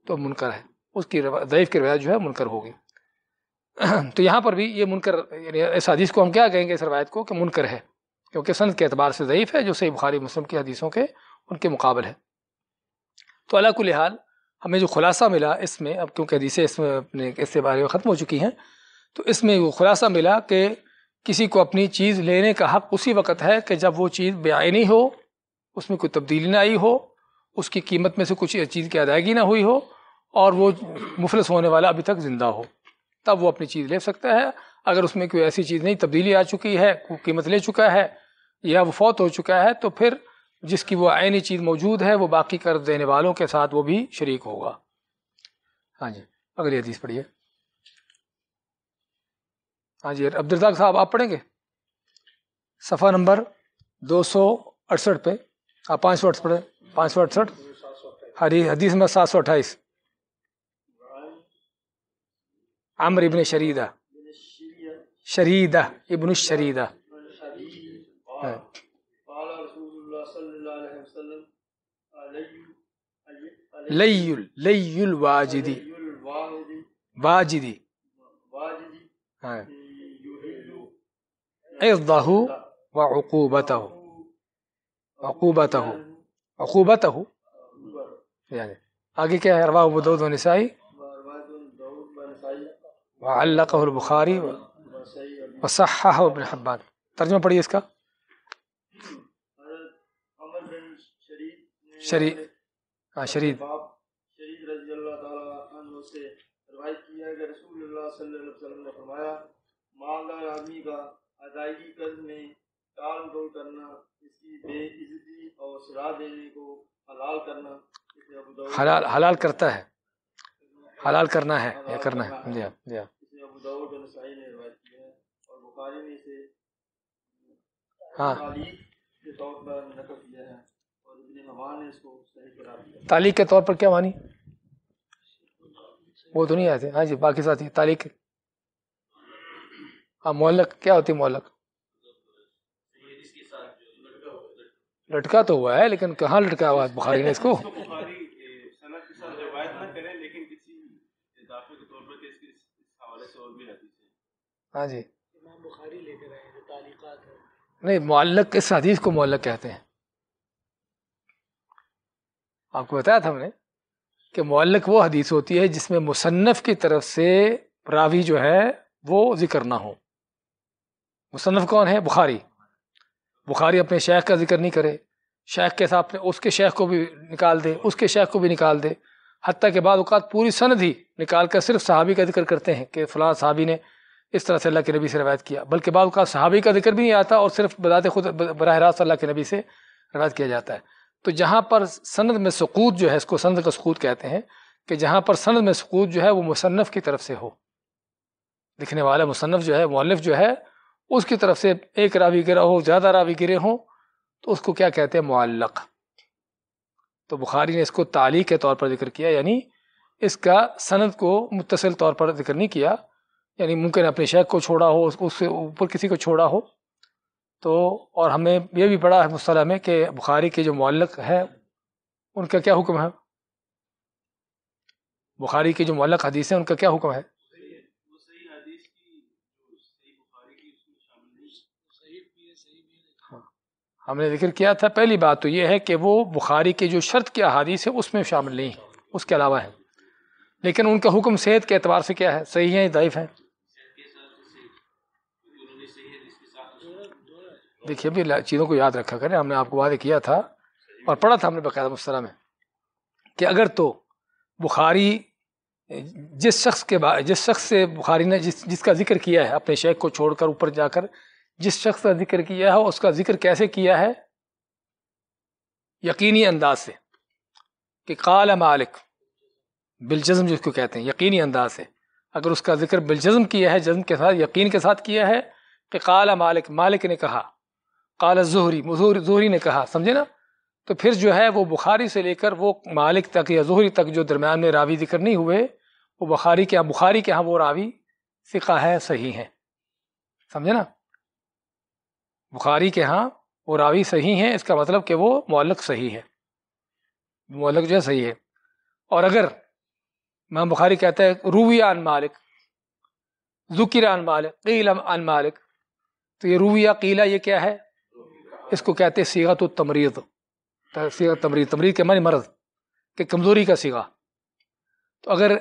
तो मुनकर है उसकी ज़यीफ़ की रवायत जो है मुनकर होगी तो यहाँ पर भी ये मुनकर यानी इस हदीस को हम क्या कहेंगे इस रवायत को कि मुनकर है क्योंकि सनत के अतबार से ज़यीफ़ है जो सही बुखारी मुस्लिम की हदीसों के उनके मुकाबल है तो अला हाल हमें जो खुलासा मिला इसमें अब क्योंकि हदीसें इसमें अपने इससे बारे में ख़त्म हो चुकी हैं तो इसमें वो खुलासा मिला कि किसी को अपनी चीज़ लेने का हक़ उसी वक़्त है कि जब वो चीज़ बेआनी हो उसमें कोई तब्दीली ना आई हो उसकी कीमत में से कुछ चीज़ की अदायगी ना हुई हो और वो मुफलस होने वाला अभी तक ज़िंदा हो तब वो अपनी चीज़ ले सकता है अगर उसमें कोई ऐसी चीज़ नहीं तब्दीली आ चुकी है कीमत ले चुका है या वो फौत हो चुका है तो फिर जिसकी वो आयनी चीज़ मौजूद है वो बाकी कर देने वालों के साथ वो भी शरीक होगा हाँ जी अगली हदीस पढ़िए हाँ जी अब्दुलजाक साहब आप पढ़ेंगे सफ़ा नंबर दो सौ अड़सठ पे हाँ पाँच सौ अड़सठ पाँच सौ अड़सठ हरी हाँ, हदीस हाँ, में सात सौ अट्ठाईस आमर इबन शरीदा शरीदा इबन शरीदा हाँ। लयुल लयुल वाजिदी वाजिदी हाँ इज़्दाहु व उकूबतहु अकूबत हो अकूबत हो यानी आगे क्या है अरवा अबूद नसाई वाल बुखारी वसाह इबन हब्बान तर्जमा पढ़िए इसका शरीद हाँ शरीद आदमी का अदायगी कर्ज में टाल करना इसकी बेइज्जती और देने को हलाल करना हलाल हलाल करता है हलाल करना है या करना है जी हाँ जी हाँ हाँ तालीक के तौर पर क्या मानी वो तो नहीं आते हाँ जी बाकी साथी तालीक हाँ मोहलक क्या होती मोहल्ल लटका तो हुआ है लेकिन कहाँ लटका हुआ है बुखारी ने इसको हाँ जी नहीं मालक इस हदीस को मालक कहते हैं आपको बताया था हमने कि मल्लक वो हदीस होती है जिसमें मुसन्फ़ की तरफ से रावी जो है वो जिक्र ना हो मुसन्फ़ कौन है बुखारी बुखारी अपने शेख का जिक्र नहीं करे शेख के साथ अपने उसके शेख को भी निकाल दे उसके शेख को भी निकाल दे हती के बाद अवकात पूरी सनद ही निकाल कर सिर्फ सहाबी का जिक्र करते हैं कि फलां सहाबी ने इस तरह से अल्लाह के नबी से रवायत किया बल्कि बाद अवकात सहाबी का जिक्र भी नहीं आता और सिर्फ बदात खुद बरह रास्त अल्लाह के नबी से रवायत किया जाता है तो जहाँ पर सनद में सकूत जो है इसको सनद का सकूत कहते हैं कि जहाँ पर सनद में सकूत जो है वो मुसनफ़ की तरफ से हो लिखने वाला मुसनफ़ जो है मौलफ जो है उसकी तरफ से एक रावी गिरा हो ज़्यादा रावी गिरे हों तो उसको क्या कहते हैं मुआलक तो बुखारी ने इसको ताली के तौर पर जिक्र किया यानी इसका सनद को मुतसिल तौर पर जिक्र नहीं किया यानी मुमकिन अपने शेख को छोड़ा हो उससे ऊपर किसी को छोड़ा हो तो और हमें यह भी पढ़ा है मुसला में कि बुखारी के जो मल्लक है उनका क्या हुक्म है बुखारी के जो मल्लक हदीस है उनका क्या हुक्म है हमने जिक्र किया था पहली बात तो ये है कि वो बुखारी के जो शर्त के अहादीस है उसमें शामिल नहीं उसके अलावा है लेकिन उनका हुक्म सेहत के एतबार से क्या है सही है दाइफ है देखिए अभी चीज़ों को याद रखा करें हमने आपको वादे किया था और पढ़ा था हमने बकायदा मुस्तरा में कि अगर तो बुखारी जिस शख्स के जिस शख्स से बुखारी ने जिस जिसका जिक्र किया है अपने शेख को छोड़कर ऊपर जाकर जिस शख्स का जिक्र किया है उसका जिक्र कैसे किया है यकीनी अंदाज से कि काल मालिक बिलजम जिसको कहते हैं यकीनी अंदाज से अगर उसका जिक्र बिलजम किया है जज्म के साथ यकीन के साथ किया है कि काल मालिक मालिक ने कहा काल जहरी जहरी ने कहा समझे ना तो फिर जो है वो बुखारी से लेकर वो मालिक तक या जहरी तक जो दरम्यान में रावी जिक्र नहीं हुए वो बुखारी के यहाँ बुखारी के यहाँ वो रावी सिका है सही है समझे ना बुखारी के हाँ वो रावी सही है इसका मतलब कि वो मौलक सही है मौलक जो है सही है और अगर मैं बुखारी कहता है रूविया अन मालिक जुकिर अन मालिक कील अन मालिक तो ये रूविया कीला ये क्या है इसको कहते हैं सीगा तो तमरीद सीगा तमरीद तमरीद के मानी मर्द के कमज़ोरी का सीगा तो अगर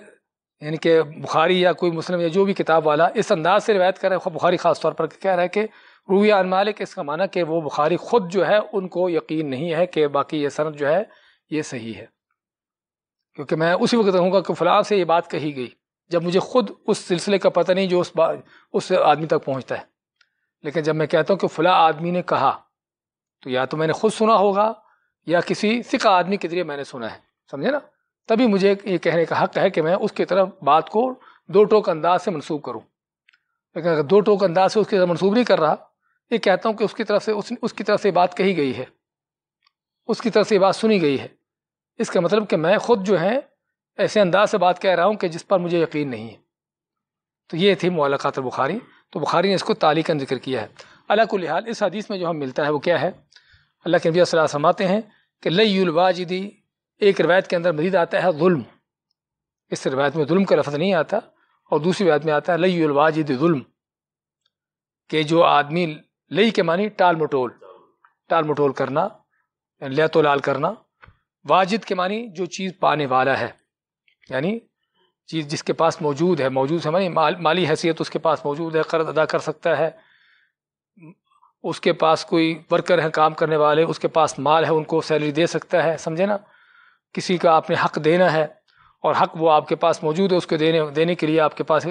यानी कि बुखारी या कोई मुस्लिम या जो भी किताब वाला इस अंदाज से रिवायत कर रहा है बुखारी ख़ास तौर पर कह रहा है कि रूवी अन मालिक इसका माना कि वो बुखारी ख़ुद जो है उनको यकीन नहीं है कि बाकी ये सनत जो है ये सही है क्योंकि मैं उसी वक्त कहूँगा कि फलाह से ये बात कही गई जब मुझे ख़ुद उस सिलसिले का पता नहीं जो उस उस आदमी तक पहुँचता है लेकिन जब मैं कहता हूँ कि फला आदमी ने कहा तो या तो मैंने खुद सुना होगा या किसी सिका आदमी के जरिए मैंने सुना है समझे ना तभी मुझे ये कहने का हक है कि मैं उसकी तरफ बात को दो टोक अंदाज से मनसूब करूँ लेकिन अगर दो टोक अंदाज से उसके तरफ मनसूब नहीं कर रहा ये कहता हूँ कि उसकी तरफ से उस, उसकी तरफ से बात कही गई है उसकी तरफ से बात सुनी गई है इसका मतलब कि मैं खुद जो है ऐसे अंदाज से बात कह रहा हूँ कि जिस पर मुझे यकीन नहीं है तो ये थी मौलाकात बुखारी तो बुखारी ने इसको का जिक्र किया है लिहाज इस हदीस में जो हम मिलता है वो क्या है अल्लाह के नबी सलाह समाते हैं कि लईलवाजिदी एक रिवायत के अंदर मजीद आता है जुल्म इस रिवायत में जुल्म का लफ्ज़ नहीं आता और दूसरी रवायत में आता है लईलवाजिदी जुल्म के जो आदमी लई के मानी टाल मटोल टाल मटोल करना ले तो लाल करना वाजिद के मानी जो चीज़ पाने वाला है यानी चीज़ जिसके पास मौजूद है मौजूद है मानी माल, माली हैसियत उसके पास मौजूद है कर्ज अदा कर सकता है उसके पास कोई वर्कर है काम करने वाले उसके पास माल है उनको सैलरी दे सकता है समझे ना किसी का आपने हक देना है और हक वो आपके पास मौजूद है उसको देने देने के लिए आपके पास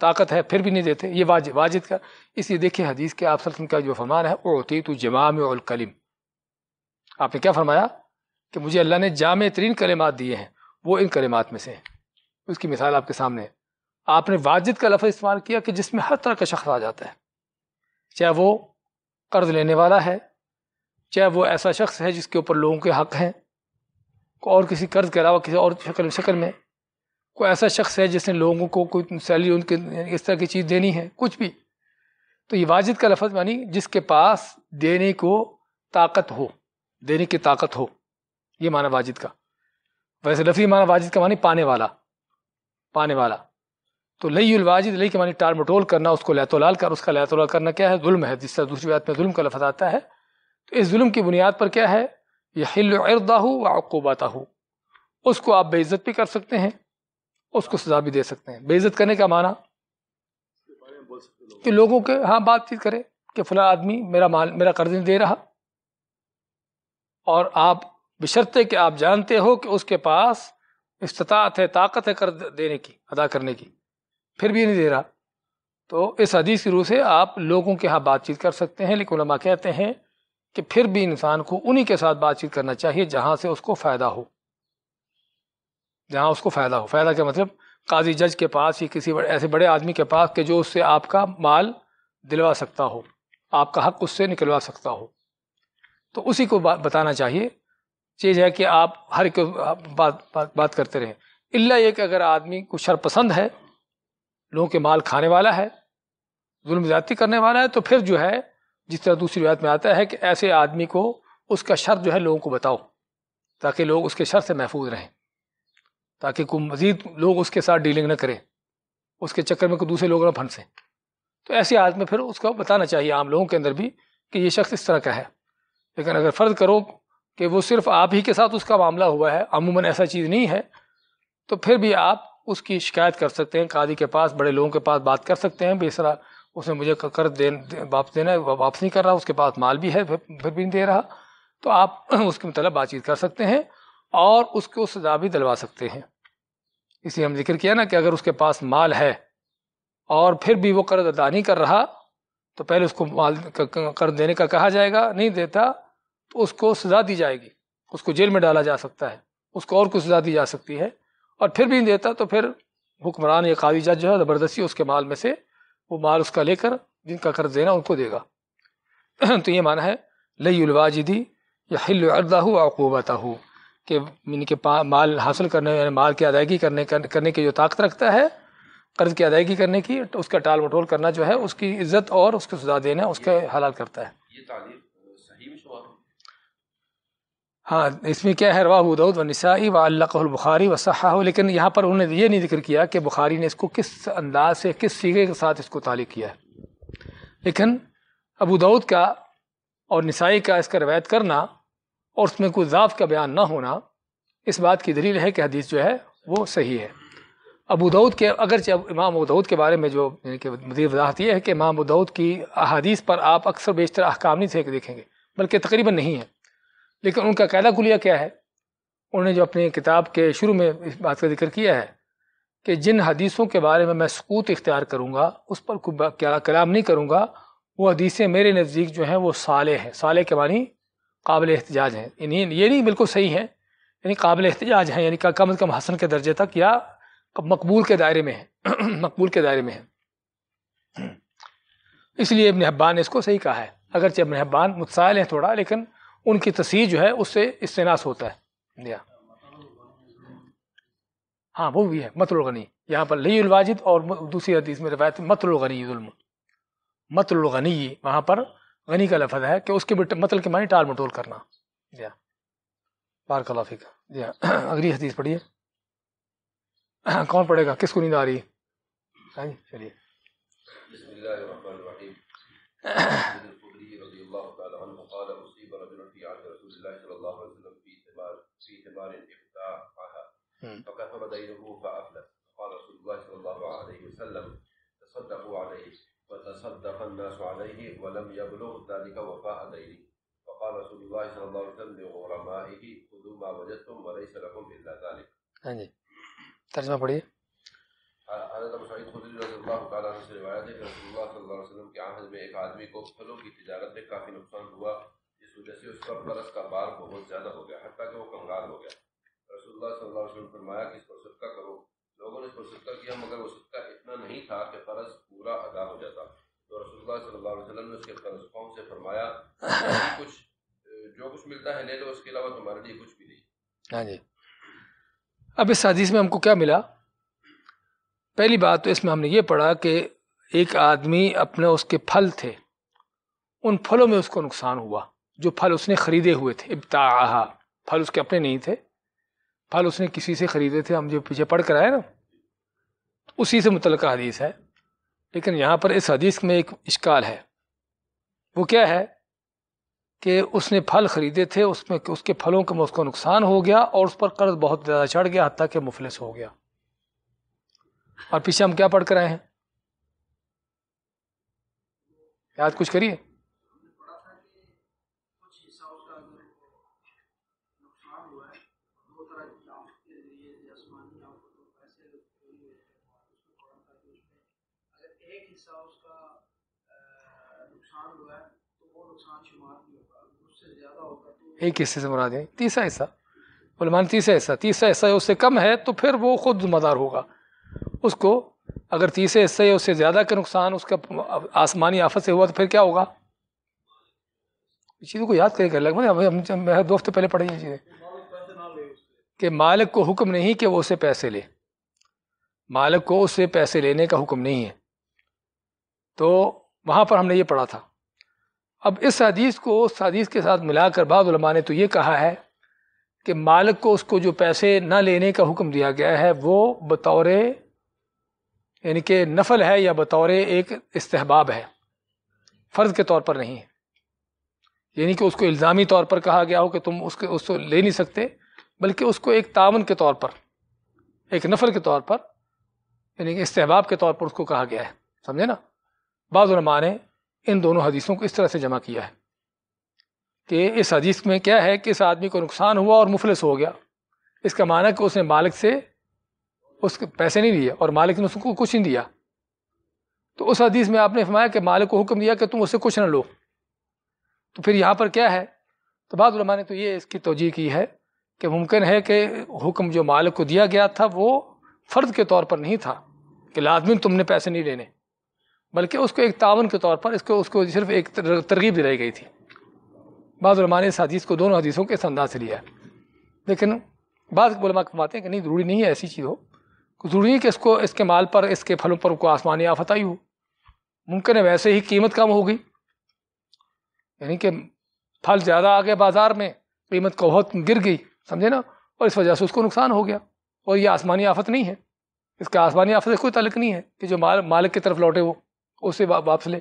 ताकत है फिर भी नहीं देते ये वाज वाजिद का इसलिए देखिए हदीस के आप सल्लम का जो फरमान है वो होती तो जमाम कलिम आपने क्या फरमाया कि मुझे अल्लाह ने जाम तरीन कलेमात दिए हैं वो इन कलमात में से हैं उसकी मिसाल आपके सामने है आपने वाजिद का लफ्ज़ इस्तेमाल किया कि जिसमें हर तरह का शख्स आ जाता है चाहे वो कर्ज लेने वाला है चाहे वो ऐसा शख्स है जिसके ऊपर लोगों के हक हैं और किसी कर्ज के अलावा किसी और शक्ल शक्ल में कोई ऐसा शख्स है जिसने लोगों को कोई सैलरी उनके इस तरह की चीज़ देनी है कुछ भी तो ये वाजिद का लफज मानी जिसके पास देने को ताकत हो देने की ताकत हो ये माना वाजिद का वैसे लफी माना वाजिद का मानी पाने वाला पाने वाला तो लई उलवाजिद लई के मानी टाल मटोल करना उसको लहतोलाल कर उसका लहतोलाल करना क्या है जुल्म है जिस तरह दूसरी बात में जुल्म का लफज आता है तो इस जुल्म की बुनियाद पर क्या है यह हिल्लदा हो व अकोबाता हो उसको आप बेइज्जत भी कर सकते हैं उसको सजा भी दे सकते हैं बेइज्जत करने का माना कि लोगों के हाँ बातचीत करें कि फला आदमी मेरा माल मेरा कर्ज नहीं दे रहा और आप बशर्ते कि आप जानते हो कि उसके पास इस्तात है ताकत है कर देने की अदा करने की फिर भी नहीं दे रहा तो इस हदीस की रूह से आप लोगों के यहाँ बातचीत कर सकते हैं लेकिन कहते हैं कि फिर भी इंसान को उन्हीं के साथ बातचीत करना चाहिए जहां से उसको फायदा हो जहां उसको फायदा हो फायदा का मतलब काजी जज के पास या किसी बड़े, ऐसे बड़े आदमी के पास कि जो उससे आपका माल दिलवा सकता हो आपका हक उससे निकलवा सकता हो तो उसी को बताना चाहिए चीज़ है कि आप हर एक बात बात, बात करते रहें इल्ला ये कि अगर आदमी को शरपसंद है लोगों के माल खाने वाला है जुल्म ज़्यादती करने वाला है तो फिर जो है जिस तरह दूसरी रिवायत में आता है कि ऐसे आदमी को उसका शर जो है लोगों को बताओ ताकि लोग उसके शर से महफूज रहें ताकि कोई मज़ीद लोग उसके साथ डीलिंग ना करें उसके चक्कर में कोई दूसरे लोग ना फंसें तो ऐसे हालत में फिर उसको बताना चाहिए आम लोगों के अंदर भी कि ये शख्स इस तरह का है लेकिन अगर फ़र्ज़ करो कि वो सिर्फ आप ही के साथ उसका मामला हुआ है अमूमन ऐसा चीज़ नहीं है तो फिर भी आप उसकी शिकायत कर सकते हैं कादी के पास बड़े लोगों के पास बात कर सकते हैं बेसरा उसने मुझे कर दे, दे वापस देना वापस नहीं कर रहा उसके पास माल भी है फिर भी नहीं दे रहा तो आप उसके मतलब बातचीत कर सकते हैं और उसको सजा भी दिलवा सकते हैं इसी हम जिक्र किया ना कि अगर उसके पास माल है और फिर भी वो कर्ज अदा नहीं कर रहा तो पहले उसको माल कर देने का कहा जाएगा नहीं देता तो उसको सजा दी जाएगी उसको जेल में डाला जा सकता है उसको और कुछ सजा दी जा सकती है और फिर भी नहीं देता तो फिर हुक्मरान या कावी जज जो है ज़बरदस्ती उसके माल में से वो माल उसका लेकर जिनका कर्ज देना उनको देगा तो ये माना है लई उलवाजिदी या हिल अरदा हो अकूबता हो कि इनके माल हासिल करने यानी माल की अदायगी करने करने की जो ताकत रखता है कर्ज की अदायगी करने की तो उसका टाल मटोल करना जो है उसकी इज्जत और उसको सजा देना उसके हलाल करता है ये हाँ इसमें क्या है रवा उदौद व नसाई व बुखारी व सहा लेकिन यहाँ पर उन्होंने ये नहीं जिक्र किया कि बुखारी ने इसको किस अंदाज से किस सीगे के साथ इसको तालिक किया है लेकिन अबू दाऊद का और नसाई का इसका रवायत करना और उसमें कोई जाफ का बयान ना होना इस बात की दलील है कि हदीस जो है वो सही है अबू दाऊद के अगरच इमाम उदौद के बारे में जो कि मजीद वजाहत यह है कि इमाम उदौद की अहादीस पर आप अक्सर बेशतर अहकाम नहीं थे देखेंगे बल्कि तकरीबन नहीं है लेकिन उनका कायदा कुलिया क्या है उन्होंने जो अपनी किताब के शुरू में इस बात का जिक्र किया है कि जिन हदीसों के बारे में मैं सकूत इख्तियार करूँगा उस पर क्या कलाम नहीं करूँगा वो हदीसें मेरे नज़दीक जो हैं वो साले हैं साले के मानी काबिल एहतजाज हैं इन्हीं ये नहीं बिल्कुल सही है यानी काबिल एहतजाज हैं यानी कम अज़ कम हसन के दर्जे तक या मकबूल के दायरे में है मकबूल के दायरे में है हम्म। इसलिए अबन अब्बान ने इसको सही कहा है अगरचे अबन हब्बान मुतसायल हैं थोड़ा लेकिन उनकी तस्वीर जो है उससे इस्तेनास होता है दिया हाँ वो भी है मतलगनी यहाँ पर लई उलवाजिद और दूसरी हदीस में रवायत मतलगनी जुल्म मतलगनी वहाँ पर गनी का लफ्ज़ है कि उसके मतल के मानी टाल मटोल करना दिया बार कलाफिक दिया अगली हदीस पढ़िए कौन पढ़ेगा किसको नींद आ रही है चलिए فكثر دينه فأفلس قال رسول الله صلى الله عليه وسلم تصدقوا عليه فتصدق الناس عليه ولم يبلغ ذلك وفاء دينه فقال رسول الله صلى الله عليه وسلم لغرمائه خذوا ما وجدتم وليس لكم إلا ذلك हाँ जी तर्जमा पढ़िए हजरत अबू सईद खुदरी रजी अल्लाह तआला अन्हु से रिवायत है कि रसूलुल्लाह सल्लल्लाहु अलैहि वसल्लम के आहद में एक आदमी को फलों की तिजारत में काफी नुकसान हुआ इस वजह से उसका बरस का बाल बहुत ज्यादा हो गया हत्ता कि वो कंगाल हो गया रसूल फरमाया कि इसको सदका करो लोगों ने इसको सदका किया मगर वो सदका इतना नहीं था कि फ़र्ज पूरा अदा हो जाता तो रसूलुल्लाह सल्लल्लाहु अलैहि वसल्लम ने उसके फ़र्ज कौम से फरमाया कुछ जो कुछ मिलता है ले लो उसके अलावा तुम्हारे लिए कुछ भी नहीं हाँ जी अब इस हदीस में हमको क्या मिला पहली बात तो इसमें हमने ये पढ़ा कि एक आदमी अपने उसके फल थे उन फलों में उसको नुकसान हुआ जो फल उसने ख़रीदे हुए थे इब्ताहा फल उसके अपने नहीं थे फल उसने किसी से खरीदे थे हम जो पीछे पढ़ कर आए ना तो उसी से मुतलक हदीस है लेकिन यहाँ पर इस हदीस में एक इश्काल है वो क्या है कि उसने फल ख़रीदे थे उसमें उसके फलों का उसको नुकसान हो गया और उस पर कर्ज बहुत ज़्यादा चढ़ गया हती कि मुफलिस हो गया और पीछे हम क्या पढ़ कर आए हैं याद कुछ करिए एक हिस्से से मुराद है तीसरा हिस्सा बलमान तीसरा हिस्सा तीसरा हिस्सा या उससे कम है तो फिर वो खुद मदार होगा उसको अगर तीसरे हिस्से या उससे ज़्यादा का नुकसान उसका आसमानी आफत से हुआ तो फिर क्या होगा इस चीज़ों को याद करेगा लगभग हम हम दो हफ्ते पहले पढ़े ये चीज़ें कि मालिक को हुक्म नहीं कि वो उसे पैसे ले मालिक को उससे पैसे लेने का हुक्म नहीं है तो वहाँ पर हमने ये पढ़ा था अब इस हदीस को उस हदीस के साथ मिलाकर बाद ने तो ये कहा है कि मालिक को उसको जो पैसे ना लेने का हुक्म दिया गया है वो बतौर यानी कि नफल है या बतौर एक इस्तेबाब है फ़र्ज़ के तौर पर नहीं है यानी कि उसको इल्ज़ामी तौर पर कहा गया हो कि तुम उसके उसको ले नहीं सकते बल्कि उसको एक तावन के तौर पर एक नफल के तौर पर यानी कि इस्तेबाब के तौर पर उसको कहा गया है समझे ना बाज़ ने इन दोनों हदीसों को इस तरह से जमा किया है कि इस हदीस में क्या है कि इस आदमी को नुकसान हुआ और मुफलस हो गया इसका माना कि उसने मालिक से उसके पैसे नहीं लिए और मालिक ने उसको कुछ नहीं दिया तो उस हदीस में आपने फरमाया कि मालिक को हुक्म दिया कि तुम उससे कुछ ना लो तो फिर यहाँ पर क्या है तो बाद ने तो ये इसकी तोजी की है कि मुमकिन है कि हुक्म जो मालिक को दिया गया था वो फ़र्द के तौर पर नहीं था कि लाजमिन तुमने पैसे नहीं लेने बल्कि उसको एक तावन के तौर पर इसको उसको सिर्फ एक तरगीब दिलाई गई थी बाद ने इस हदीस को दोनों हदीसों के इस अंदाज से लिया है लेकिन बाद बलमा हैं कि नहीं ज़रूरी नहीं है ऐसी चीज़ हो ज़रूरी है कि इसको इसके माल पर इसके फलों पर उनको आसमानी आफत आई हो मुमकिन है वैसे ही कीमत कम होगी यानी कि फल ज़्यादा आ गया बाज़ार में कीमत को बहुत गिर गई समझे ना और इस वजह से उसको नुकसान हो गया और ये आसमानी आफत नहीं है इसका आसमानी आफत से कोई तलक नहीं है कि जो माल मालिक की तरफ लौटे वो उसे वापस ले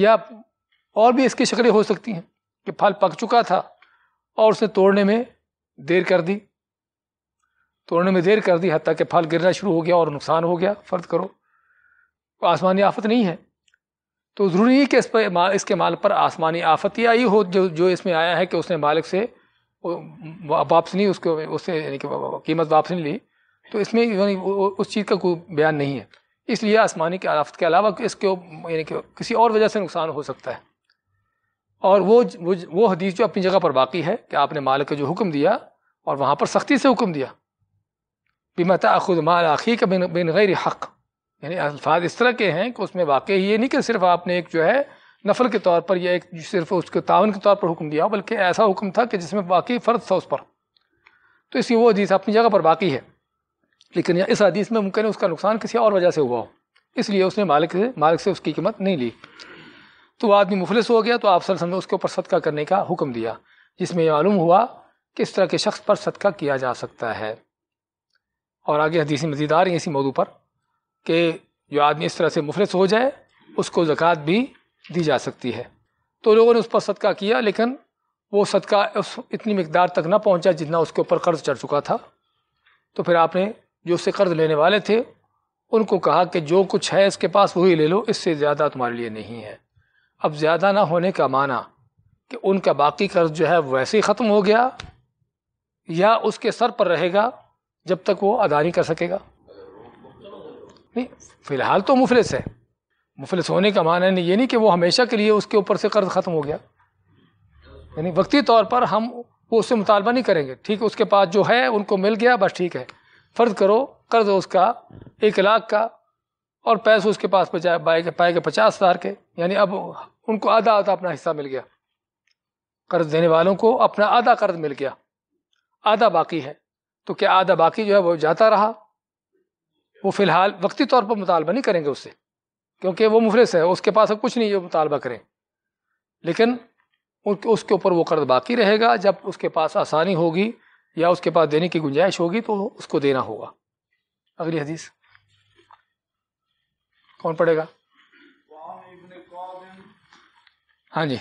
या और भी इसकी शक्लें हो सकती हैं कि फल पक चुका था और उसे तोड़ने में देर कर दी तोड़ने में देर कर दी हती कि फल गिरना शुरू हो गया और नुकसान हो गया फर्द करो आसमानी आफत नहीं है तो ज़रूरी है कि इस पर इसके माल पर आसमानी आफत ही ही हो जो जो इसमें आया है कि उसने मालिक से वापस नहीं उसको उससे यानी कि कीमत वापस नहीं ली तो इसमें उस चीज़ का कोई बयान नहीं है इसलिए आसमानी के आफत के अलावा इसके यानी कि किसी और वजह से नुकसान हो सकता है और वो वो, वो हदीस जो अपनी जगह पर बाकी है कि आपने मालिक को जो हुक्म दिया और वहाँ पर सख्ती से हुक्म दिया बिमता खुद माल आखी का बिन बिन गैर हक़ यानी अल्फाज इस तरह के हैं कि उसमें वाकई ये नहीं कि सिर्फ आपने एक जो है नफल के तौर पर या एक सिर्फ उसके तावन के तौर पर हुक्म दिया बल्कि ऐसा हुक्म था कि जिसमें बाकी फ़र्ज था उस पर तो इसी वो हदीस अपनी जगह पर बाकी है लेकिन इस हदीस में मुमकिन है उसका नुकसान किसी और वजह से हुआ हो इसलिए उसने मालिक से मालिक से उसकी कीमत नहीं ली तो वह आदमी मुफलिस हो गया तो आप सर ने उसके ऊपर सदका करने का हुक्म दिया जिसमें मालूम हुआ कि इस तरह के शख्स पर सदका किया जा सकता है और आगे हदीसी मजीद आ रही है इसी मौजू पर कि जो आदमी इस तरह से मुफलिस हो जाए उसको ज़क़़त भी दी जा सकती है तो लोगों ने उस पर सदका किया लेकिन वो सदका उस इतनी मकदार तक ना पहुंचा जितना उसके ऊपर कर्ज चढ़ चुका था तो फिर आपने जो उससे कर्ज लेने वाले थे उनको कहा कि जो कुछ है इसके पास वही ले लो इससे ज़्यादा तुम्हारे लिए नहीं है अब ज़्यादा ना होने का माना कि उनका बाकी कर्ज जो है वैसे ही ख़त्म हो गया या उसके सर पर रहेगा जब तक वो अदा नहीं कर सकेगा नहीं फ़िलहाल तो मुफलिस है मुफलिस होने का माना नहीं ये नहीं कि वो हमेशा के लिए उसके ऊपर से कर्ज ख़त्म हो गया यानी वक्ती तौर पर हम वो उससे मुतालबा नहीं करेंगे ठीक उसके पास जो है उनको मिल गया बस ठीक है फर्ज करो कर दो उसका एक लाख का और पैसे उसके पास बचाए पाए पाएगा पचास हज़ार के यानी अब उनको आधा आधा अपना हिस्सा मिल गया कर्ज देने वालों को अपना आधा कर्ज मिल गया आधा बाकी है तो क्या आधा बाकी जो है वो जाता रहा वो फिलहाल वक्ती तौर पर मुतालबा नहीं करेंगे उससे क्योंकि वो मुफलिस है उसके पास अब कुछ नहीं है मुतालबा करें लेकिन उसके ऊपर वो कर्ज बाकी रहेगा जब उसके पास आसानी होगी या उसके पास देने की गुंजाइश होगी तो उसको देना होगा अगली हदीस कौन पढ़ेगा हाँ जी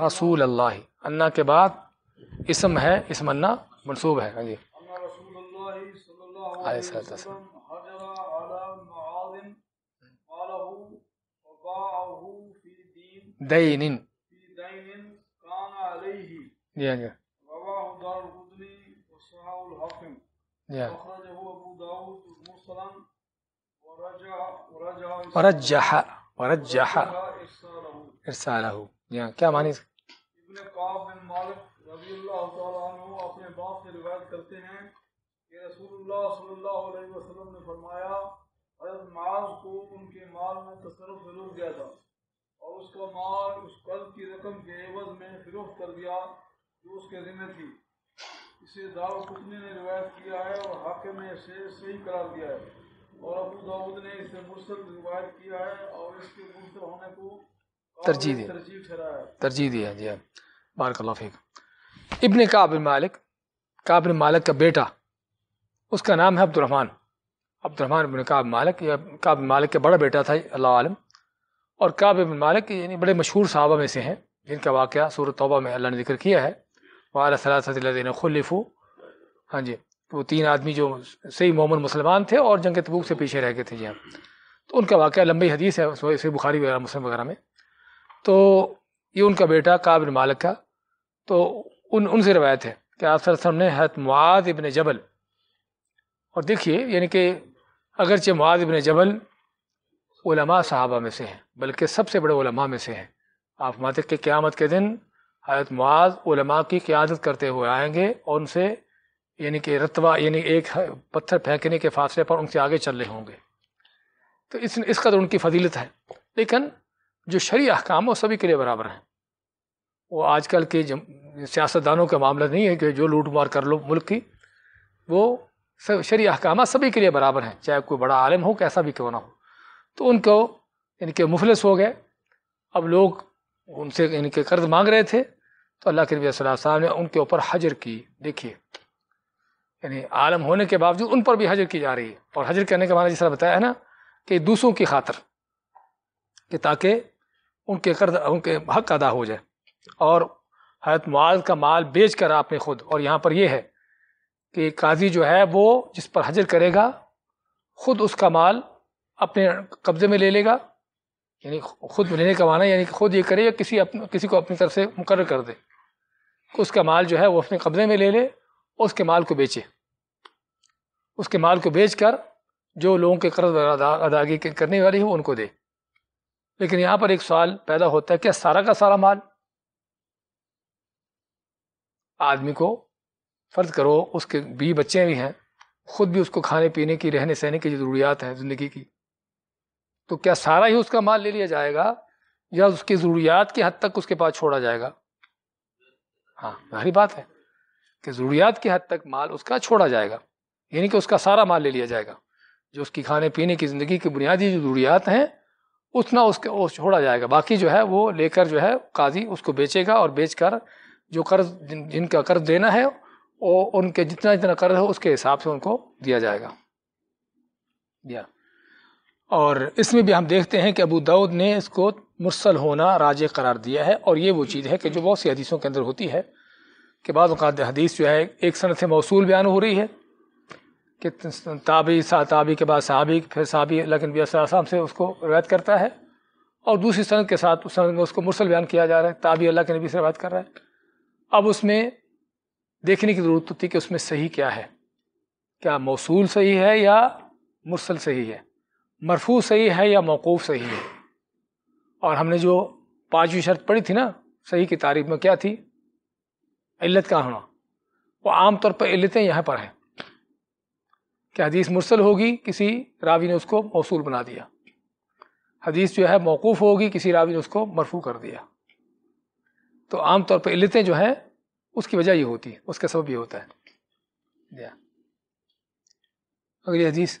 रसूल अल्लाह अन्ना के बाद इसम है इसमन्ना मनसूब है हाँ जी दैनिन जी हाँ जी वरजहा वरजहा इरसालहू जी हाँ क्या मानी इब्न काब बिन मालिक रजी अल्लाह तआला अन्हु अपने बाप से रिवायत करते हैं कि रसूलुल्लाह सल्लल्लाहु अलैहि वसल्लम ने फरमाया हजरत माज को उनके माल में तसरफ जरूर गया था और उसका माल उस कर्ज की रकम के एवज में फिरोख कर दिया जो उसके जिम्मे थी इसे दाव कुतनी ने रिवायत किया है और हाकिम ने इसे सही करार दिया है और अबू दाऊद ने इसे मुसल रिवायत किया है और इसके मुसल होने को तरजीह दी तरजीह ठहराया है तरजीह दिया जी हाँ। बारक फेक इबन काबिन मालिक काबिन मालिक का बेटा उसका नाम है अब्दुलरहमान अब्दुलरहमान बिन काब मालिक या काब मालिक का बड़ा बेटा था अल्लाह आलम और काब इबिन मालिक यानी बड़े मशहूर साहबा में से हैं जिनका वाक़ सूरत तौबा में अल्लाह ने जिक्र किया है वाल सलासदिन खुलफ़ू हाँ जी वो तीन आदमी जो सही मोमन मुसलमान थे और जंग तबूक से पीछे रह गए थे जी हाँ तो उनका वाक़ लंबी हदीस है इसे बुखारी वगैरह मुस्लिम वगैरह में तो ये उनका बेटा काबिन मालिक का तो उन उनसे रवायत है कि आप सर ने हत मुआद इबन जबल और देखिए यानी कि अगरचे मुआद इबन जबल उलमा साहबा में से हैं बल्कि सबसे बड़े उलमा में से हैं आप माते के क़्यामत के दिन हजरत मुआज उलमा की क़्यादत करते हुए आएंगे और उनसे यानी कि रतवा यानी एक पत्थर फेंकने के फासले पर उनसे आगे चल रहे होंगे तो इस इस कदर उनकी फजीलत है लेकिन जो शरी अहकाम वो सभी के लिए बराबर हैं वो आजकल के सियासतदानों का मामला नहीं है कि जो लूट मार कर लो मुल्क की वो शरी अहकाम सभी के लिए बराबर हैं चाहे कोई बड़ा आलम हो कैसा भी क्यों ना हो तो उनको यानी कि मुफलस हो गए अब लोग उनसे यानी कि कर्ज मांग रहे थे तो अल्लाह के नबी वसल्लम ने उनके ऊपर हजर की देखिए यानी आलम होने के बावजूद उन पर भी हजर की जा रही है और हजर करने के माना जिस तरह बताया है ना कि दूसरों की खातर कि ताकि उनके कर्ज उनके हक अदा हो जाए और हजरत मुआज का माल बेच कर आपने खुद और यहाँ पर यह है कि काजी जो है वो जिस पर हजर करेगा खुद उसका माल अपने कब्जे में ले लेगा यानी खुद लेने का माना यानी खुद ये करे या किसी अपने किसी को अपनी तरफ से मुकर कर दे उसका माल जो है वो अपने कब्जे में ले ले और उसके माल को बेचे उसके माल को बेच कर जो लोगों के कर्ज अदागी करने वाली हैं उनको दे लेकिन यहाँ पर एक सवाल पैदा होता है क्या सारा का सारा माल आदमी को फ़र्ज करो उसके बी बच्चे भी हैं खुद भी उसको खाने पीने की रहने सहने की ज़रूरियात हैं ज़िंदगी की तो क्या सारा ही उसका माल ले लिया जाएगा या उसकी जरूरियात की हद तक उसके पास छोड़ा जाएगा हाँ भारी बात है कि जरूरियात की हद तक माल उसका छोड़ा जाएगा यानी कि उसका सारा माल ले लिया जाएगा जो उसकी खाने पीने की ज़िंदगी की बुनियादी जो जरूरियात हैं उतना उसके वो छोड़ा जाएगा बाकी जो है वो लेकर जो है काजी उसको बेचेगा और बेचकर जो कर्ज जिन, जिनका कर्ज देना है वो उनके जितना जितना कर्ज हो उसके हिसाब से उनको दिया जाएगा दिया और इसमें भी हम देखते हैं कि अबू दाऊद ने इसको मुरसल होना राज करार दिया है और ये वो चीज़ है कि जो बहुत सी हदीसों के अंदर होती है कि बाद हदीस जो है एक सनत से मौसूल बयान हो रही है कि ताबी सा ताबी के बाद सहाबी फिर सहाबी लेकिन वसम से उसको रवायत करता है और दूसरी सनत के साथ उस सनत में उसको मुरसल बयान किया जा रहा है ताबी अल्लाह के नबी से रवायत कर रहा है अब उसमें देखने की ज़रूरत होती है कि उसमें सही क्या है क्या मौसू सही है या मुरसल सही है मरफू सही है या मौकूफ़ सही है और हमने जो पाँचवीं शर्त पढ़ी थी ना सही की तारीफ में क्या थी इल्लत का होना वो तौर पर इल्लतें यहाँ पर हैं कि हदीस मुरसल होगी किसी रावी ने उसको मौसूल बना दिया हदीस जो है मौकूफ़ होगी किसी रावी ने उसको मरफू कर दिया तो आमतौर पर इल्लतें जो हैं उसकी वजह ये होती है उसका सबब ये होता है अगली हदीस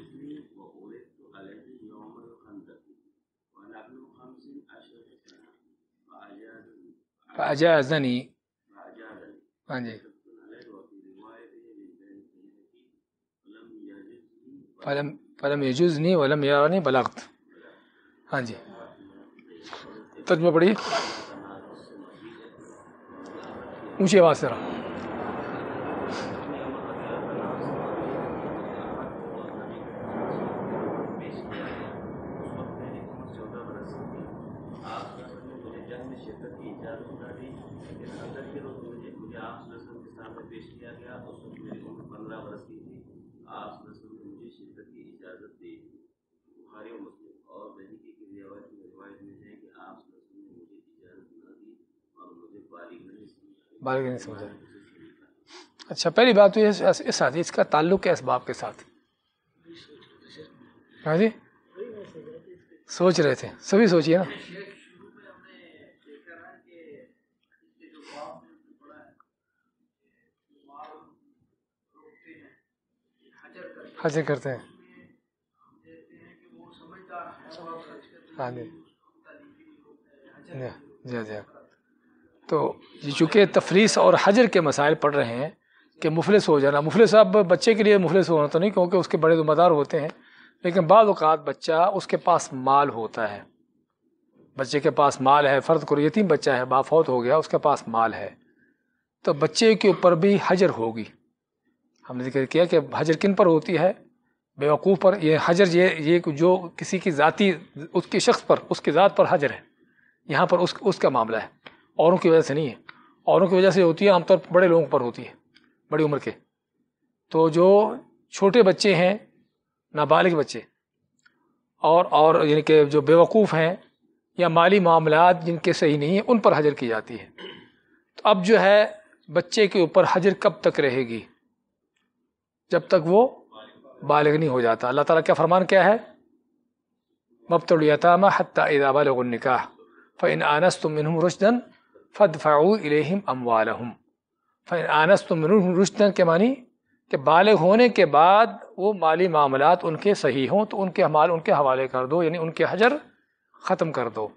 फाजाजनी हाँ जी फलम फलम यजुज नहीं वलम या नहीं बलाख्त हाँ जी तर्जमा पढ़िए ऊँची समझ समझा अच्छा पहली बात तो ये इस हदीस इसका ताल्लुक है इसबाब के साथ हाँ जी सोच रहे थे सभी सोचिए ना हाजिर करते हैं हाँ जी जी जी हाँ। तो चूँकि तफरीस और हजर के मसाइल पढ़ रहे हैं कि मुफलिस हो जाना मुफलिस अब बच्चे के लिए मुफलिस होना तो नहीं क्योंकि उसके बड़े दुमदार होते हैं लेकिन बाद बच्चा उसके पास माल होता है बच्चे के पास माल है फ़र्द करो यतीम बच्चा है बाफौत हो गया उसके पास माल है तो बच्चे के ऊपर भी हजर होगी हमने जिक्र किया कि हजर किन पर होती है बेवकूफ़ पर यह हजर ये ये जो किसी की ज़ाती उसके शख्स पर उसकी ज़ात पर हजर है यहाँ पर उस उसका मामला है औरों की वजह से नहीं है औरों की वजह से होती है आमतौर पर बड़े लोगों पर होती है बड़ी उम्र के तो जो छोटे बच्चे हैं नाबालिग बच्चे और और यानी कि जो बेवकूफ़ हैं या माली मामला जिनके सही नहीं हैं उन पर हजर की जाती है तो अब जो है बच्चे के ऊपर हजर कब तक रहेगी जब तक वो बालिग नहीं हो जाता अल्लाह ताला क्या फरमान क्या है मबतलतामा हत्ता इदाबा लोगों निकाह फ़ैन आनस तुम मिनहम रुशदन फ़दफ़ाऊ इलेहिम अमवालहम फ़ैन आनस तुम रुश्तन के मानी कि बालग होने के बाद वो माली मामला उनके सही हों तो उनके माल उनके हवाले कर दो यानी उनके हजर ख़त्म कर दो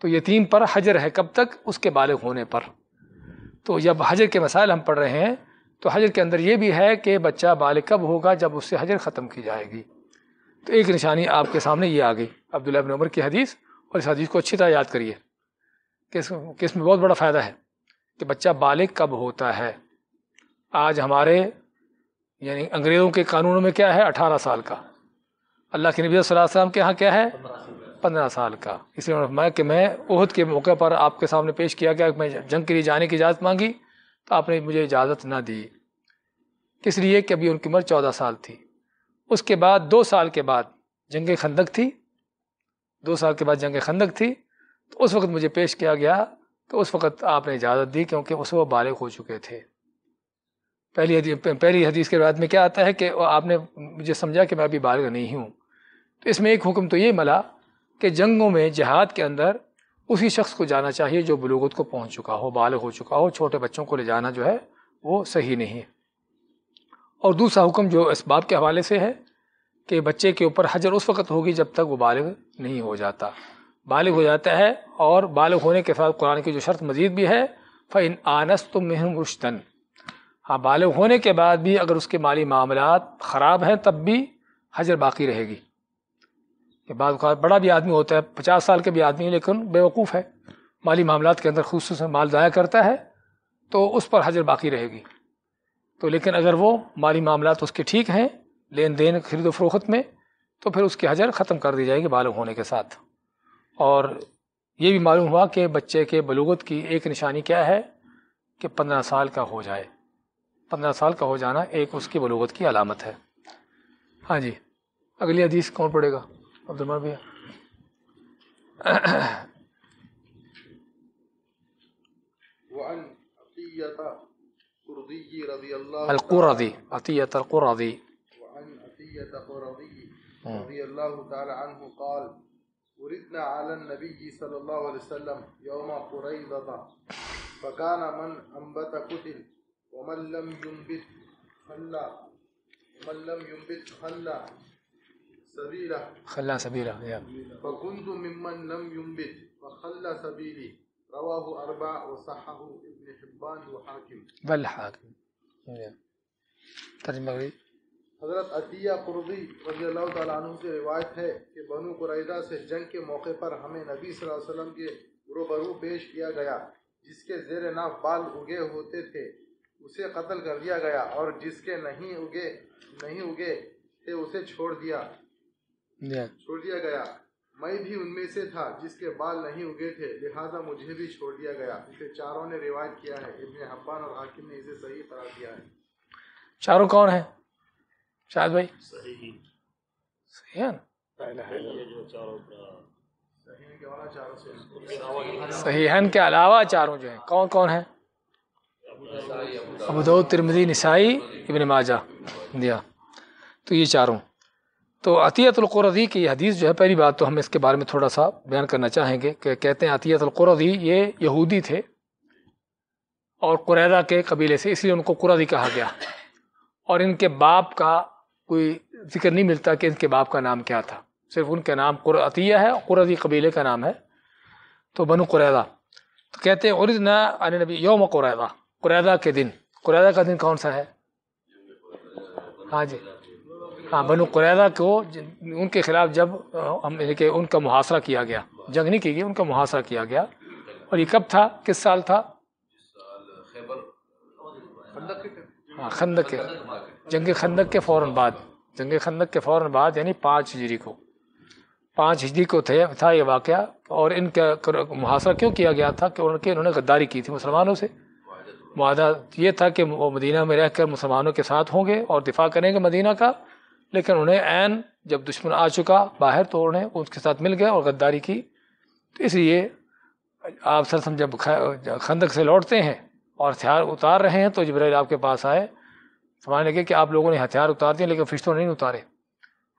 तो यतीम पर हजर है कब तक उसके बालग होने पर तो जब हजर के मसाइल हम पढ़ रहे हैं तो हजर के अंदर ये भी है कि बच्चा बालग कब होगा जब उससे हजर ख़त्म की जाएगी तो एक निशानी आपके सामने ये आ गई अब्दुल्ला बिन उमर की हदीस और इस हदीस को अच्छी तरह याद करिए किस किस में बहुत बड़ा फ़ायदा है कि बच्चा बालिग कब होता है आज हमारे यानी अंग्रेज़ों के कानूनों में क्या है अठारह साल का अल्लाह के नबी वसल्लम के यहाँ क्या है पंद्रह साल का इसलिए फरमाया कि मैं उहद के मौके पर आपके सामने पेश किया गया कि मैं जंग के लिए जाने की इजाज़त मांगी तो आपने मुझे इजाज़त ना दी किस लिए कि अभी उनकी उम्र चौदह साल थी उसके बाद दो साल के बाद जंग खंदक थी दो साल के बाद जंग खंदक थी तो उस वक्त मुझे पेश किया गया तो उस वक्त आपने इजाज़त दी क्योंकि उस वह बालग हो चुके थे पहली हदी पहली हदीस के बाद में क्या आता है कि आपने मुझे समझा कि मैं अभी बालग नहीं हूँ तो इसमें एक हुक्म तो ये मिला कि जंगों में जहाद के अंदर उसी शख्स को जाना चाहिए जो बलूगत को पहुँच चुका हो बालग हो चुका हो छोटे बच्चों को ले जाना जो है वो सही नहीं है और दूसरा हुक्म जो इस बाब के हवाले से है कि बच्चे के ऊपर हजर उस वक्त होगी जब तक वो बालग नहीं हो जाता बालिग हो जाता है और बालिग होने के साथ कुरान की जो शर्त मजीद भी है फ़ैन आनस तो महम रुश्तन हाँ बालिग होने के बाद भी अगर उसके माली मामला ख़राब हैं तब भी हजर बाकी रहेगी ये बात बड़ा भी आदमी होता है पचास साल के भी आदमी लेकिन बेवकूफ़ है माली मामला के अंदर खूस माल ज़ाया करता है तो उस पर हजर बाकी रहेगी तो लेकिन अगर वो माली मामला उसके ठीक हैं लेन देन खरीदो फरोख्त में तो फिर उसकी हजर ख़त्म कर दी जाएगी बालग होने के साथ और ये भी मालूम हुआ कि बच्चे के बलूगत की एक निशानी क्या है कि पंद्रह साल का हो जाए पंद्रह साल का हो जाना एक उसकी बलूगत की अलामत है हाँ जी अगली हदीस कौन पढ़ेगा अब्दुलमान भैया القرضي عطية القرضي وعن عطية قرضي رضي الله تعالى عنه قال وردنا على النبي صلى الله عليه وسلم يوم قريضة فكان من أنبت قتل ومن لم ينبت خلى ومن لم ينبت خلى سبيلا خلى سبيلا فكنت ممن لم ينبت فخلى سبيلي رواه أربع وصححه ابن حبان وحاكم بل حاكم ترجمة हजरत अतिया रजील रजील्ला से रिवायत है कि बनु कुरैदा से जंग के मौके पर हमें नबी वसल्लम के रूबरू पेश किया गया जिसके जेर नाफ बाल उगे होते थे उसे कत्ल कर दिया गया और जिसके नहीं उगे नहीं उगे थे उसे छोड़ दिया छोड़ दिया गया मैं भी उनमें से था जिसके बाल नहीं उगे थे लिहाजा मुझे भी छोड़ दिया गया इसे चारों ने रिवायत किया है इबन हब्बान और हाकिम ने इसे सही करार दिया है चारों कौन है शायद भाई सही है ना है के अलावा चारों जो हैं कौन कौन है अबूदो तिरमदी नसाई इबन माजा दिया तो ये चारों तो अतियतलकुरदी की हदीस जो है पहली बात तो हम इसके बारे में थोड़ा सा बयान करना चाहेंगे कि कहते हैं अतियतलकुरदी ये यहूदी थे और कुरैदा के कबीले से इसलिए उनको कुरदी कहा गया और इनके बाप का कोई जिक्र नहीं मिलता कि इनके बाप का नाम क्या था सिर्फ उनका नाम कुरतिया है कुरती कबीले का नाम है तो बनु कुरैदा तो कहते हैं अन नबी योम कुरैदा कुरैदा के दिन कुरैदा का दिन कौन सा है हाँ जी हाँ बनु कुरैदा को उनके खिलाफ जब हम के उनका मुहासरा किया गया जंग नहीं की गई उनका मुहासरा किया गया और ये कब था किस साल था हाँ खंदक के जंग खंदक के फ़ौर बाद जंग खंदक के फ़ौर बाद यानी पाँच हिजरी को पाँच हिजरी को थे था ये वाक़ और इनका मुहासरा क्यों किया गया था कि उनके इन्होंने गद्दारी की थी मुसलमानों से वादा ये था कि वो मदीना में रहकर मुसलमानों के साथ होंगे और दिफा करेंगे मदीना का लेकिन उन्हें ऐन जब दुश्मन आ चुका बाहर तो उन्हें उसके साथ मिल गया और गद्दारी की तो इसलिए आप सर जब खंदक से लौटते हैं और हथियार उतार रहे हैं तो जब्राइल आपके पास आए समझ लगे कि आप लोगों ने हथियार उतार दिए लेकिन तो नहीं उतारे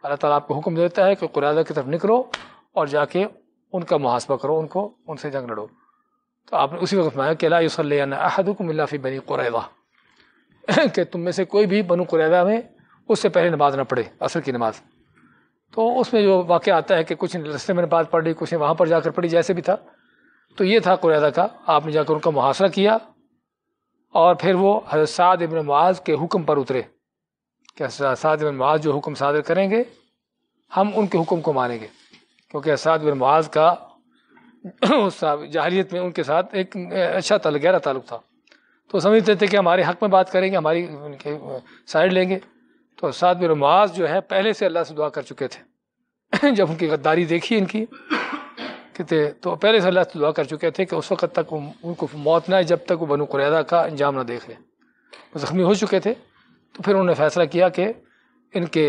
अल्लाह ताला आपको हुक्म देता है कि कुरादा की तरफ निकलो और जाके उनका मुहासबा करो उनको उनसे जंग लड़ो तो आपने उसी वक्त माया कि ला बनी कुरैदा कि तुम में से कोई भी बनु कुरैदा में उससे पहले नमाज ना पढ़े असर की नमाज तो उसमें जो वाक़ आता है कि कुछ रस्ते में नमाज पढ़ ली कुछ ने वहाँ पर जाकर पढ़ी जैसे भी था तो ये था कुरैदा का आपने जाकर उनका मुहासरा किया और फिर वो हजरत साद इबन मुआज के हुक्म पर उतरे कि साद इबन मुआज जो हुक्म सादर करेंगे हम उनके हुक्म को मानेंगे क्योंकि साद बिन मुआज का उस जहरीत में उनके साथ एक अच्छा तल गहरा ताल्लुक था तो समझते थे कि हमारे हक में बात करेंगे हमारी उनके साइड लेंगे तो साद बिन मुआज जो है पहले से अल्लाह से दुआ कर चुके थे जब उनकी गद्दारी देखी इनकी सकते थे तो पहले से अल्लाह से दुआ कर चुके थे कि उस वक्त तक उनको मौत ना आए जब तक वो बनु कुरैदा का अंजाम ना देख लें वो ज़ख्मी हो चुके थे तो फिर उन्होंने फैसला किया कि इनके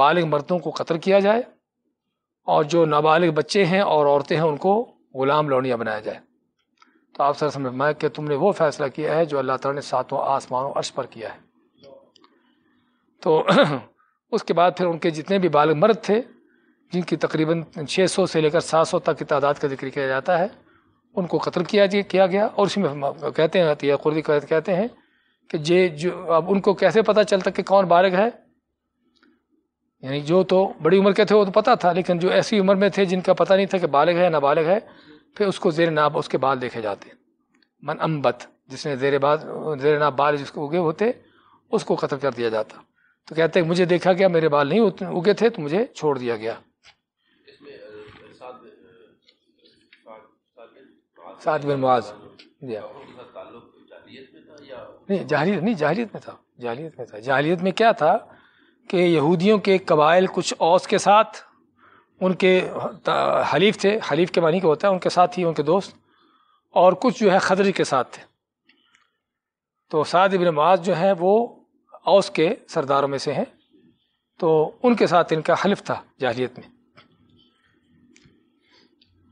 बालिग मर्दों को कत्ल किया जाए और जो नाबालिग बच्चे हैं और औरतें हैं उनको ग़ुलाम लौनिया बनाया जाए तो आप सर समझ कि तुमने वो फ़ैसला किया है जो अल्लाह ताला ने सातों आसमानों अर्श पर किया है तो उसके बाद फिर उनके जितने भी बालग मर्द थे जिनकी तकरीबन 600 से लेकर 700 तक की तादाद का जिक्र किया जाता है उनको कत्ल किया किया गया और उसमें कहते हैं अतिया कुर्दी कहते हैं कि जे जो अब उनको कैसे पता चलता कि कौन बालग है यानी जो तो बड़ी उम्र के थे वो तो पता था लेकिन जो ऐसी उम्र में थे जिनका पता नहीं था कि बालग है नाबालग है फिर उसको जेर नाब उसके बाल देखे जाते मन अम्बत जिसने जेर बाल जेर नाब बाल जिसको उगे होते उसको ख़त्म कर दिया जाता तो कहते हैं मुझे देखा गया मेरे बाल नहीं उगे थे तो मुझे छोड़ दिया गया साथ में मुआज दिया नहीं जहरीत नहीं जहरीत में था जहलीत में था जहलीत में क्या था कि यहूदियों के कबाइल कुछ औस के साथ उनके हलीफ थे हलीफ के मानी को होता है उनके साथ ही उनके दोस्त और कुछ जो है खदरी के साथ थे तो साद इबिन माज जो हैं वो औस के सरदारों में से हैं तो उनके साथ इनका हलफ था जाहलीत में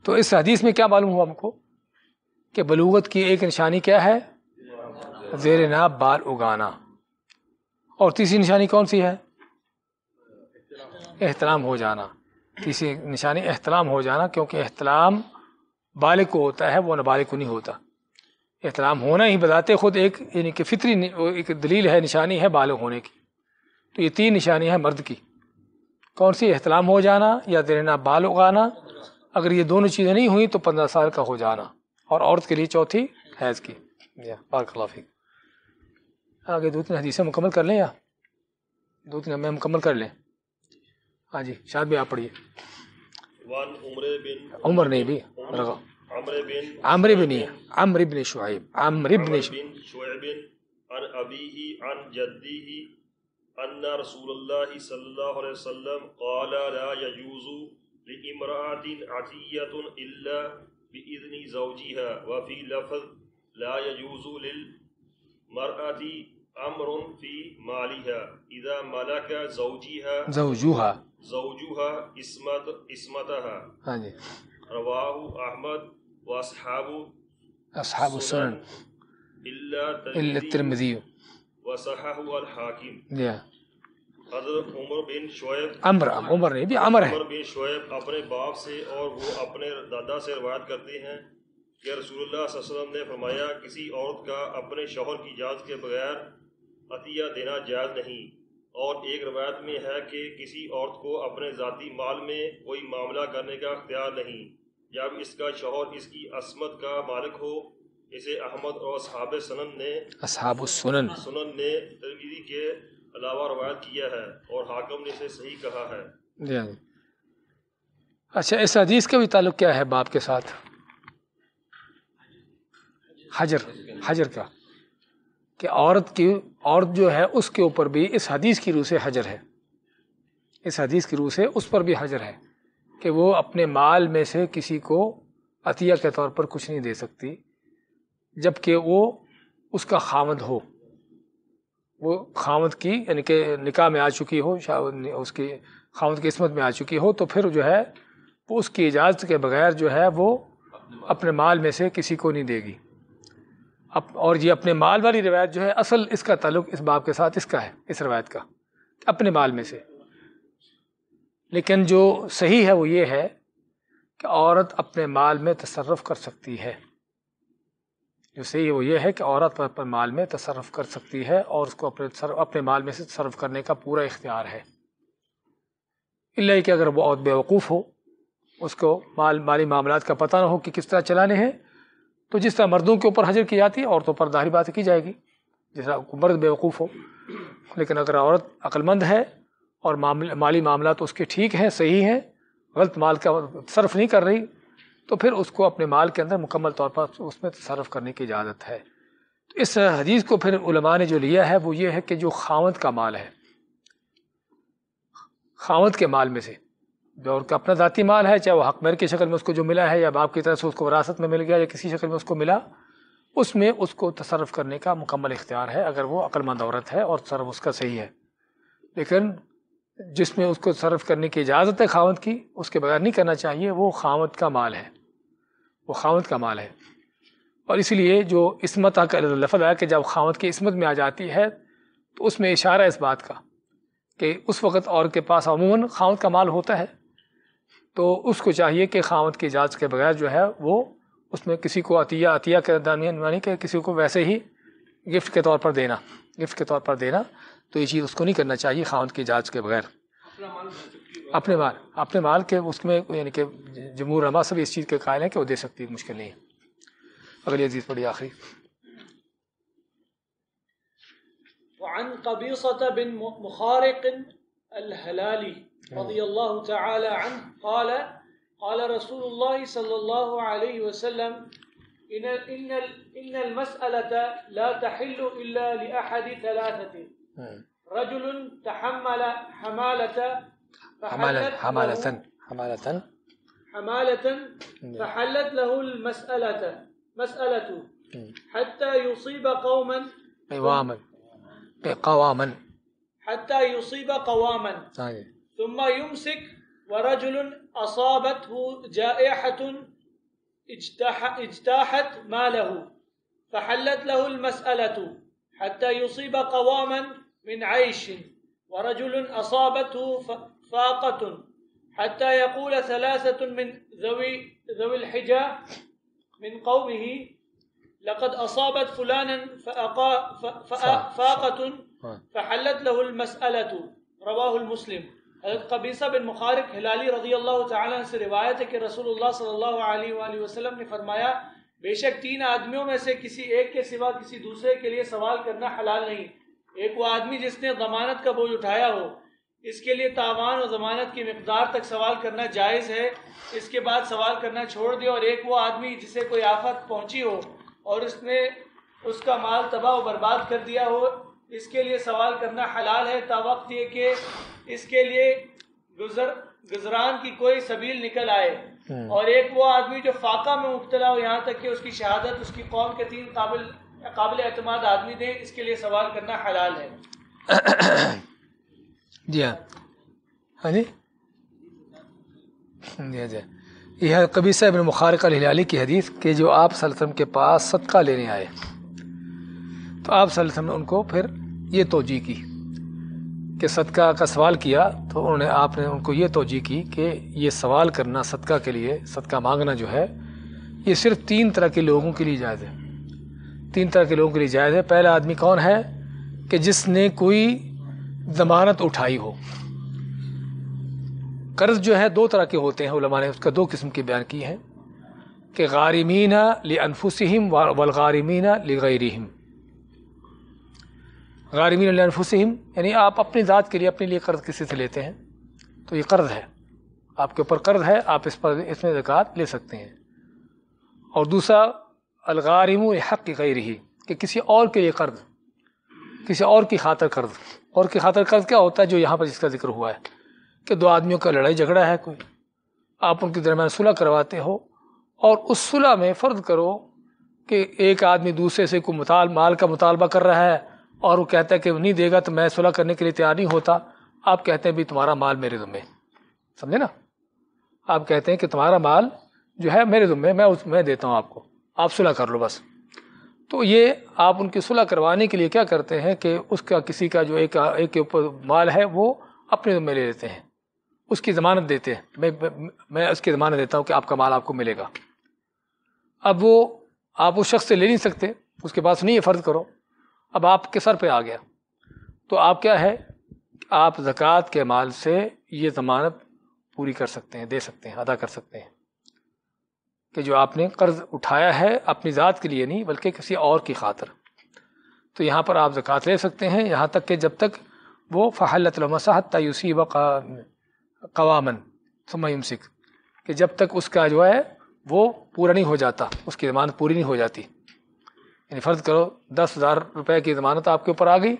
तो इस हदीस में क्या मालूम हुआ हमको कि बलूगत की एक निशानी क्या है जेर नाब बाल उगाना और तीसरी निशानी कौन सी है एहतराम हो जाना तीसरी निशानी एहतराम हो जाना क्योंकि एहतराम बालिक को होता है वो बाल को नहीं होता एहतराम होना ही बताते खुद एक यानी कि फितरी एक दलील है निशानी है बाल होने की तो ये तीन निशानी है मर्द की कौन सी एहतराम हो जाना या देना बाल उगाना अगर ये दोनों चीज़ें नहीं हुई तो पंद्रह साल का हो जाना और औरत के लिए चौथी हैज़ की या बारखलाफी आगे दो तीन हदीसें मुकम्मल कर लें या दो तीन हमें मुकम्मल कर लें हाँ जी शायद भी आप पढ़िए उमर नहीं भी रगा आमर बिन आमर बिन शुआब आमर बिन शुआब عن عن جده رسول الله صلى الله عليه وسلم قال لا يجوز لامرأة عتية بإذن زوجها وفي لفظ لا يجوز للمرأة أمر في مالها إذا ملك زوجها زوجها زوجها اسمت اسمتها رواه أحمد وأصحاب أصحاب السنن إلا الترمذي وصححه الحاكم yeah. उमर बिन शोएब अमर उमर भी अमर है उमर बिन शोएब अपने बाप से और वो अपने दादा से रवायत करते हैं कि रसूलुल्लाह ने फरमाया किसी औरत का अपने शोहर की इजाज़त के बगैर अतिया देना जायज़ नहीं और एक रवायत में है कि किसी औरत को अपने ज़ाती माल में कोई मामला करने का अख्तियार नहीं जब इसका शोहर इसकी असमत का मालिक हो इसे अहमद और सनन ने सुनन ने के अलावा रवायत किया है और हाकम ने इसे सही कहा है हाँ अच्छा इस हदीस का भी ताल्लुक क्या है बाप के साथ हजर हजर का कि औरत की औरत जो है उसके ऊपर भी इस हदीस की रूह से हजर है इस हदीस की रूह से उस पर भी हजर है कि वो अपने माल में से किसी को अतिया के तौर पर कुछ नहीं दे सकती जबकि वो उसका खामद हो वो खामद की यानी कि निकाह में आ चुकी हो उसकी खामद की किस्मत में आ चुकी हो तो फिर जो है वो उसकी इजाज़त के बगैर जो है वो अपने माल में से किसी को नहीं देगी अप, और ये अपने माल वाली रिवायत जो है असल इसका ताल्लुक इस बाप के साथ इसका है इस रवायत का अपने माल में से लेकिन जो सही है वो ये है कि औरत अपने माल में तसरफ कर सकती है जो सही है वो ये है कि औरत अपने माल में तसरफ कर सकती है और उसको अपने अपने माल में से तसरफ करने का पूरा इख्तियार है इल्ला कि अगर बहुत बेवकूफ़ हो उसको माल माली मामला का पता ना हो कि किस तरह चलाने हैं तो जिस तरह मर्दों के ऊपर हाजिर की जाती है औरतों पर दाहरी बात की जाएगी जिस तरह मर्द बेवकूफ़ हो लेकिन अगर औरत अक्लमंद है और मामले माली मामला तो उसके ठीक हैं सही हैं गलत माल का सर्फ नहीं कर रही तो फिर उसको अपने माल के अंदर मुकम्मल तौर पर उसमें तसरफ करने की इजाज़त है तो इस हदीस को फिर उलमा ने जो लिया है वो ये है कि जो खावत का माल है खावत के माल में से जो उनका अपना ज़ाती माल है चाहे वो हकमर की शक्ल में उसको जो मिला है या बाप की तरफ से उसको वरासत में मिल गया या किसी शक्ल में उसको मिला उसमें उसको तसरफ करने का मुकम्मल इख्तियार है अगर वो अक्लमंद औरत है और तसरफ उसका सही है लेकिन जिसमें उसको सर्व करने की इजाज़त है खावत की उसके बगैर नहीं करना चाहिए वो खावत का माल है वो खावत का माल है और इसलिए जो इसमत का लफज आया कि जब खावत की इसमत में आ जाती है तो उसमें इशारा इस बात का कि उस वक़्त और के पास अमूमन खावत का माल होता है तो उसको चाहिए कि खावत की इजाज़त के बगैर जो है वो उसमें किसी को अतिया अतिया के दानियन यानी कि किसी को वैसे ही गिफ्ट के तौर पर देना गिफ्ट के तौर पर देना तो ये चीज़ उसको नहीं करना चाहिए खामद की जांच के बगैर अपने माल अपने माल के उसमें यानी कि जमूर रमा सब इस चीज़ के कायल हैं कि वो दे सकती है मुश्किल नहीं है अगली अजीज़ पड़ी आखिरी عن قبيصة بن مخارق الهلالي رضي الله تعالى عنه قال قال رسول الله صلى الله عليه وسلم إن, إن, إن المسألة لا تحل إلا لأحد ثلاثة نعم. رجل تحمل حمالة حمالة حمالة حمالة حمالة نعم. فحلت له المسألة مسألة نعم. حتى يصيب قوما قواما قواما حتى يصيب قواما ثم يمسك ورجل أصابته جائحة اجتاح اجتاحت ماله فحلت له المسألة حتى يصيب قواما من عيش ورجل أصابته فاقة حتى يقول ثلاثة من ذوي ذوي الحجة من قومه لقد أصابت فلانا فأقا فاقة فحلت له المسألة رواه المسلم حضرت قبیصہ بن مخارق ہلالی رضی اللہ تعالیٰ سے روایت ہے کہ رسول اللہ صلی اللہ علیہ وآلہ وسلم نے فرمایا بے شک تین آدمیوں میں سے کسی ایک کے سوا کسی دوسرے کے لیے سوال کرنا حلال نہیں एक वो आदमी जिसने जमानत का बोझ उठाया हो इसके लिए तावान और जमानत की मकदार तक सवाल करना जायज़ है इसके बाद सवाल करना छोड़ दिया और एक वो आदमी जिसे कोई आफत पहुंची हो और उसने उसका माल तबाह बर्बाद कर दिया हो इसके लिए सवाल करना हलाल है वक्त ये कि इसके लिए गुजर गुजरान की कोई सबील निकल आए हाँ। और एक वो आदमी जो फाका में मुबतला हो यहाँ तक कि उसकी शहादत उसकी कौम के तीन काबिल या काबिल अतमाद आदमी दें इसके लिए सवाल करना हलाल है जी हाँ हाँ जी जी हाँ जी यह कबीसा इबन मुखारक हिलाली की हदीस के जो आप सल्लम के पास सदका लेने आए तो आप सल्लम ने उनको फिर ये तोजी की कि सदका का सवाल किया तो उन्होंने आपने उनको ये तोजी की कि ये सवाल करना सदका के लिए सदका मांगना जो है ये सिर्फ तीन तरह के लोगों के लिए जायज़ है तीन तरह के लोगों के लिए जायज़ है पहला आदमी कौन है कि जिसने कोई ज़मानत उठाई हो कर्ज जो है दो तरह के होते हैं उलमा ने उसका दो किस्म के बयान की है कि गारिमीना ले अनफुसम वलगारमीना ले गैरहम गारमीना ले अनफुसम यानी आप अपनी ज़ात के लिए अपने लिए कर्ज किसी से लेते हैं तो ये कर्ज है आपके ऊपर कर्ज है आप इस पर इसमें ज़क़ात ले सकते हैं और दूसरा अलगारिम हक़ गई रही कि किसी और के लिए कर्ज किसी और की खातर कर्ज और की खातर कर्ज क्या होता है जो यहाँ पर जिसका जिक्र हुआ है कि दो आदमियों का लड़ाई झगड़ा है कोई आप उनके दरम्यान सुलह करवाते हो और उस सुलह में फ़र्द करो कि एक आदमी दूसरे से कोई मुताल माल का मुतालबा कर रहा है और वो कहता है कि नहीं देगा तो मैं सुलह करने के लिए तैयार नहीं होता आप कहते हैं भी तुम्हारा माल मेरे जुम्मे समझे ना आप कहते हैं कि तुम्हारा माल जो है मेरे जुम्मे मैं उस मैं देता हूँ आपको आप सुलह कर लो बस तो ये आप उनकी सुलह करवाने के लिए क्या करते हैं कि उसका किसी का जो एक एक के ऊपर माल है वो अपने में ले लेते हैं उसकी ज़मानत देते हैं मैं मैं उसकी ज़मानत देता हूँ कि आपका माल आपको मिलेगा अब वो आप उस शख्स से ले नहीं सकते उसके पास नहीं है फ़र्ज़ करो अब आपके सर पे आ गया तो आप क्या है आप ज़क़़त के माल से ये ज़मानत पूरी कर सकते हैं दे सकते हैं अदा कर सकते हैं कि जो आपने कर्ज उठाया है अपनी ज़ात के लिए नहीं बल्कि किसी और की खातर तो यहाँ पर आप ज़क़़त ले सकते हैं यहाँ तक कि जब तक वो फ़हलत मसाहत तयूसी व कवामन समयमसिक कि जब तक उसका जो है वो पूरा नहीं हो जाता उसकी ज़मानत पूरी नहीं हो जाती यानी फ़र्ज़ करो दस हज़ार रुपये की ज़मानत आपके ऊपर आ गई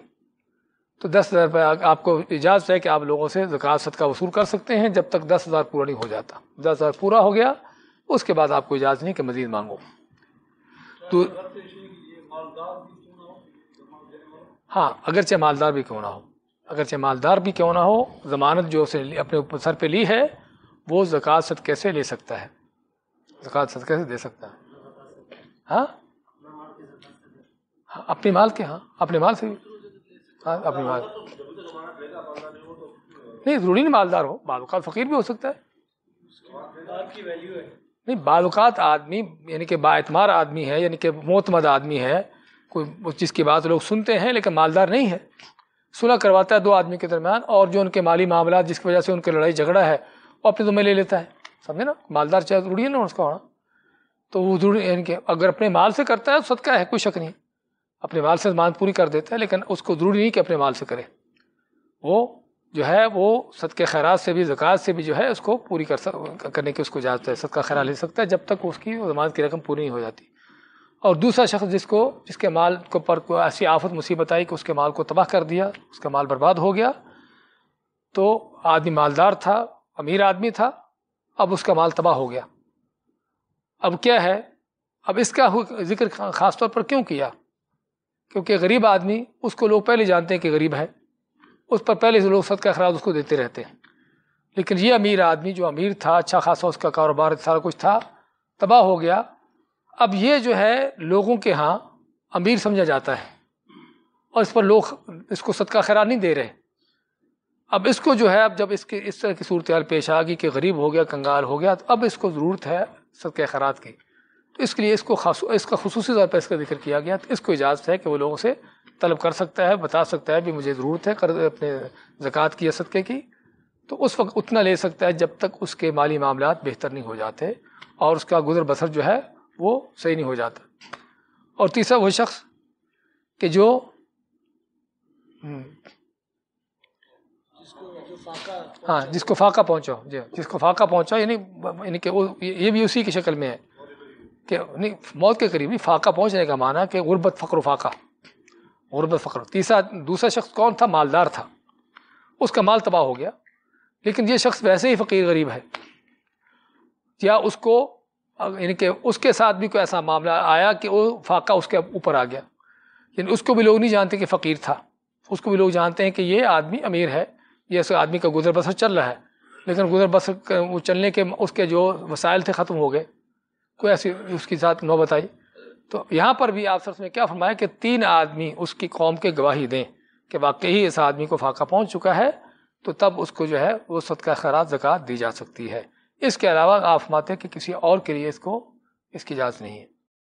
तो दस हज़ार रुपये आपको इजाज़त है कि आप लोगों से जक़ात सदका वसूल कर सकते हैं जब तक दस हज़ार पूरा नहीं हो जाता दस हज़ार पूरा हो गया उसके बाद आपको इजाज़त नहीं कि मजीद मांगो तो हाँ अगरचे मालदार भी क्यों ना हो अगरचे मालदार भी क्यों ना हो ज़मानत जो उसने अपने ऊपर सर पे ली है वो जक़ात सद कैसे ले सकता है जक़ात सद कैसे दे सकता है हाँ? हाँ अपने माल के हाँ अपने माल से हाँ अपने माल नहीं ज़रूरी नहीं मालदार हो बाल फ़कीर भी हो सकता है नहीं बालुकात आदमी यानी कि बातमार आदमी है यानी कि मोतमद आदमी है कोई उस चीज़ की बात लोग सुनते हैं लेकिन मालदार नहीं है सुलह करवाता है दो आदमी के दरमियान और जो उनके माली मामला जिसकी वजह से उनके लड़ाई झगड़ा है वो अपने तुम्हें ले लेता है समझे ना मालदार चाहे जरूरी है ना उसका होना तो वो जरूरी यानी कि अगर अपने माल से करता है तो सदका है कोई शक नहीं अपने माल से मांग पूरी कर देता है लेकिन उसको जरूरी नहीं कि अपने माल से करे वो जो है वो के खैरात से भी जक़ात से भी जो है उसको पूरी कर सक करने की उसको इजाज़त है सदका खैरा ले सकता है जब तक उसकी जमानत की रकम पूरी नहीं हो जाती और दूसरा शख्स जिसको जिसके माल को पर ऐसी आफत मुसीबत आई कि उसके माल को तबाह कर दिया उसका माल बर्बाद हो गया तो आदमी मालदार था अमीर आदमी था अब उसका माल तबाह हो गया अब क्या है अब इसका जिक्र खासतौर पर क्यों किया क्योंकि गरीब आदमी उसको लोग पहले जानते हैं कि गरीब है उस पर पहले से लोग सदका खराब उसको देते रहते हैं लेकिन ये अमीर आदमी जो अमीर था अच्छा खासा उसका कारोबार सारा कुछ था तबाह हो गया अब ये जो है लोगों के यहाँ अमीर समझा जाता है और इस पर लोग इसको सदका खरा नहीं दे रहे अब इसको जो है अब जब इसके इस तरह की सूरत हाल पेश आ गई कि गरीब हो गया कंगाल हो गया तो अब इसको ज़रूरत है सद के खरात की तो इसके लिए इसको खास इसका खसूस तौर पर इसका जिक्र किया गया तो इसको इजाज़त है कि वो लोगों से तलब कर सकता है बता सकता है भी मुझे ज़रूरत है कर अपने ज़क़़त की या सदक़े की तो उस वक्त उतना ले सकता है जब तक उसके माली मामला बेहतर नहीं हो जाते और उसका गुजर बसर जो है वो सही नहीं हो जाता और तीसरा वो शख्स कि जो हम्म, हाँ जिसको फाका पहुँचो जी जिसको फाका पहुँचो यानी यानी कि वो ये भी उसी की शक्ल में है कि नहीं मौत के करीब नहीं फाका पहुँचने का माना कि गुर्बत फ़क्र फाका गुरबत फ़कर तीसरा दूसरा शख्स कौन था मालदार था उसका माल तबाह हो गया लेकिन ये शख्स वैसे ही फ़कीर गरीब है या उसको यानी कि उसके साथ भी कोई ऐसा मामला आया कि वो फाका उसके ऊपर आ गया लेकिन उसको भी लोग नहीं जानते कि फ़कीर था उसको भी लोग जानते हैं कि ये आदमी अमीर है ये इस आदमी का गुजर बसर चल रहा है लेकिन गुजर बसर चलने के उसके जो वसायल थे ख़त्म हो गए कोई ऐसी उसके साथ नौबत आई तो यहाँ पर भी आप सरस में क्या फरमाया कि तीन आदमी उसकी कौम के गवाही दें कि वाकई ही इस आदमी को फाका पहुँच चुका है तो तब उसको जो है वो सदका खराज जक़ात दी जा सकती है इसके अलावा आप फरमाते कि किसी और के लिए इसको इसकी इजाज़त नहीं है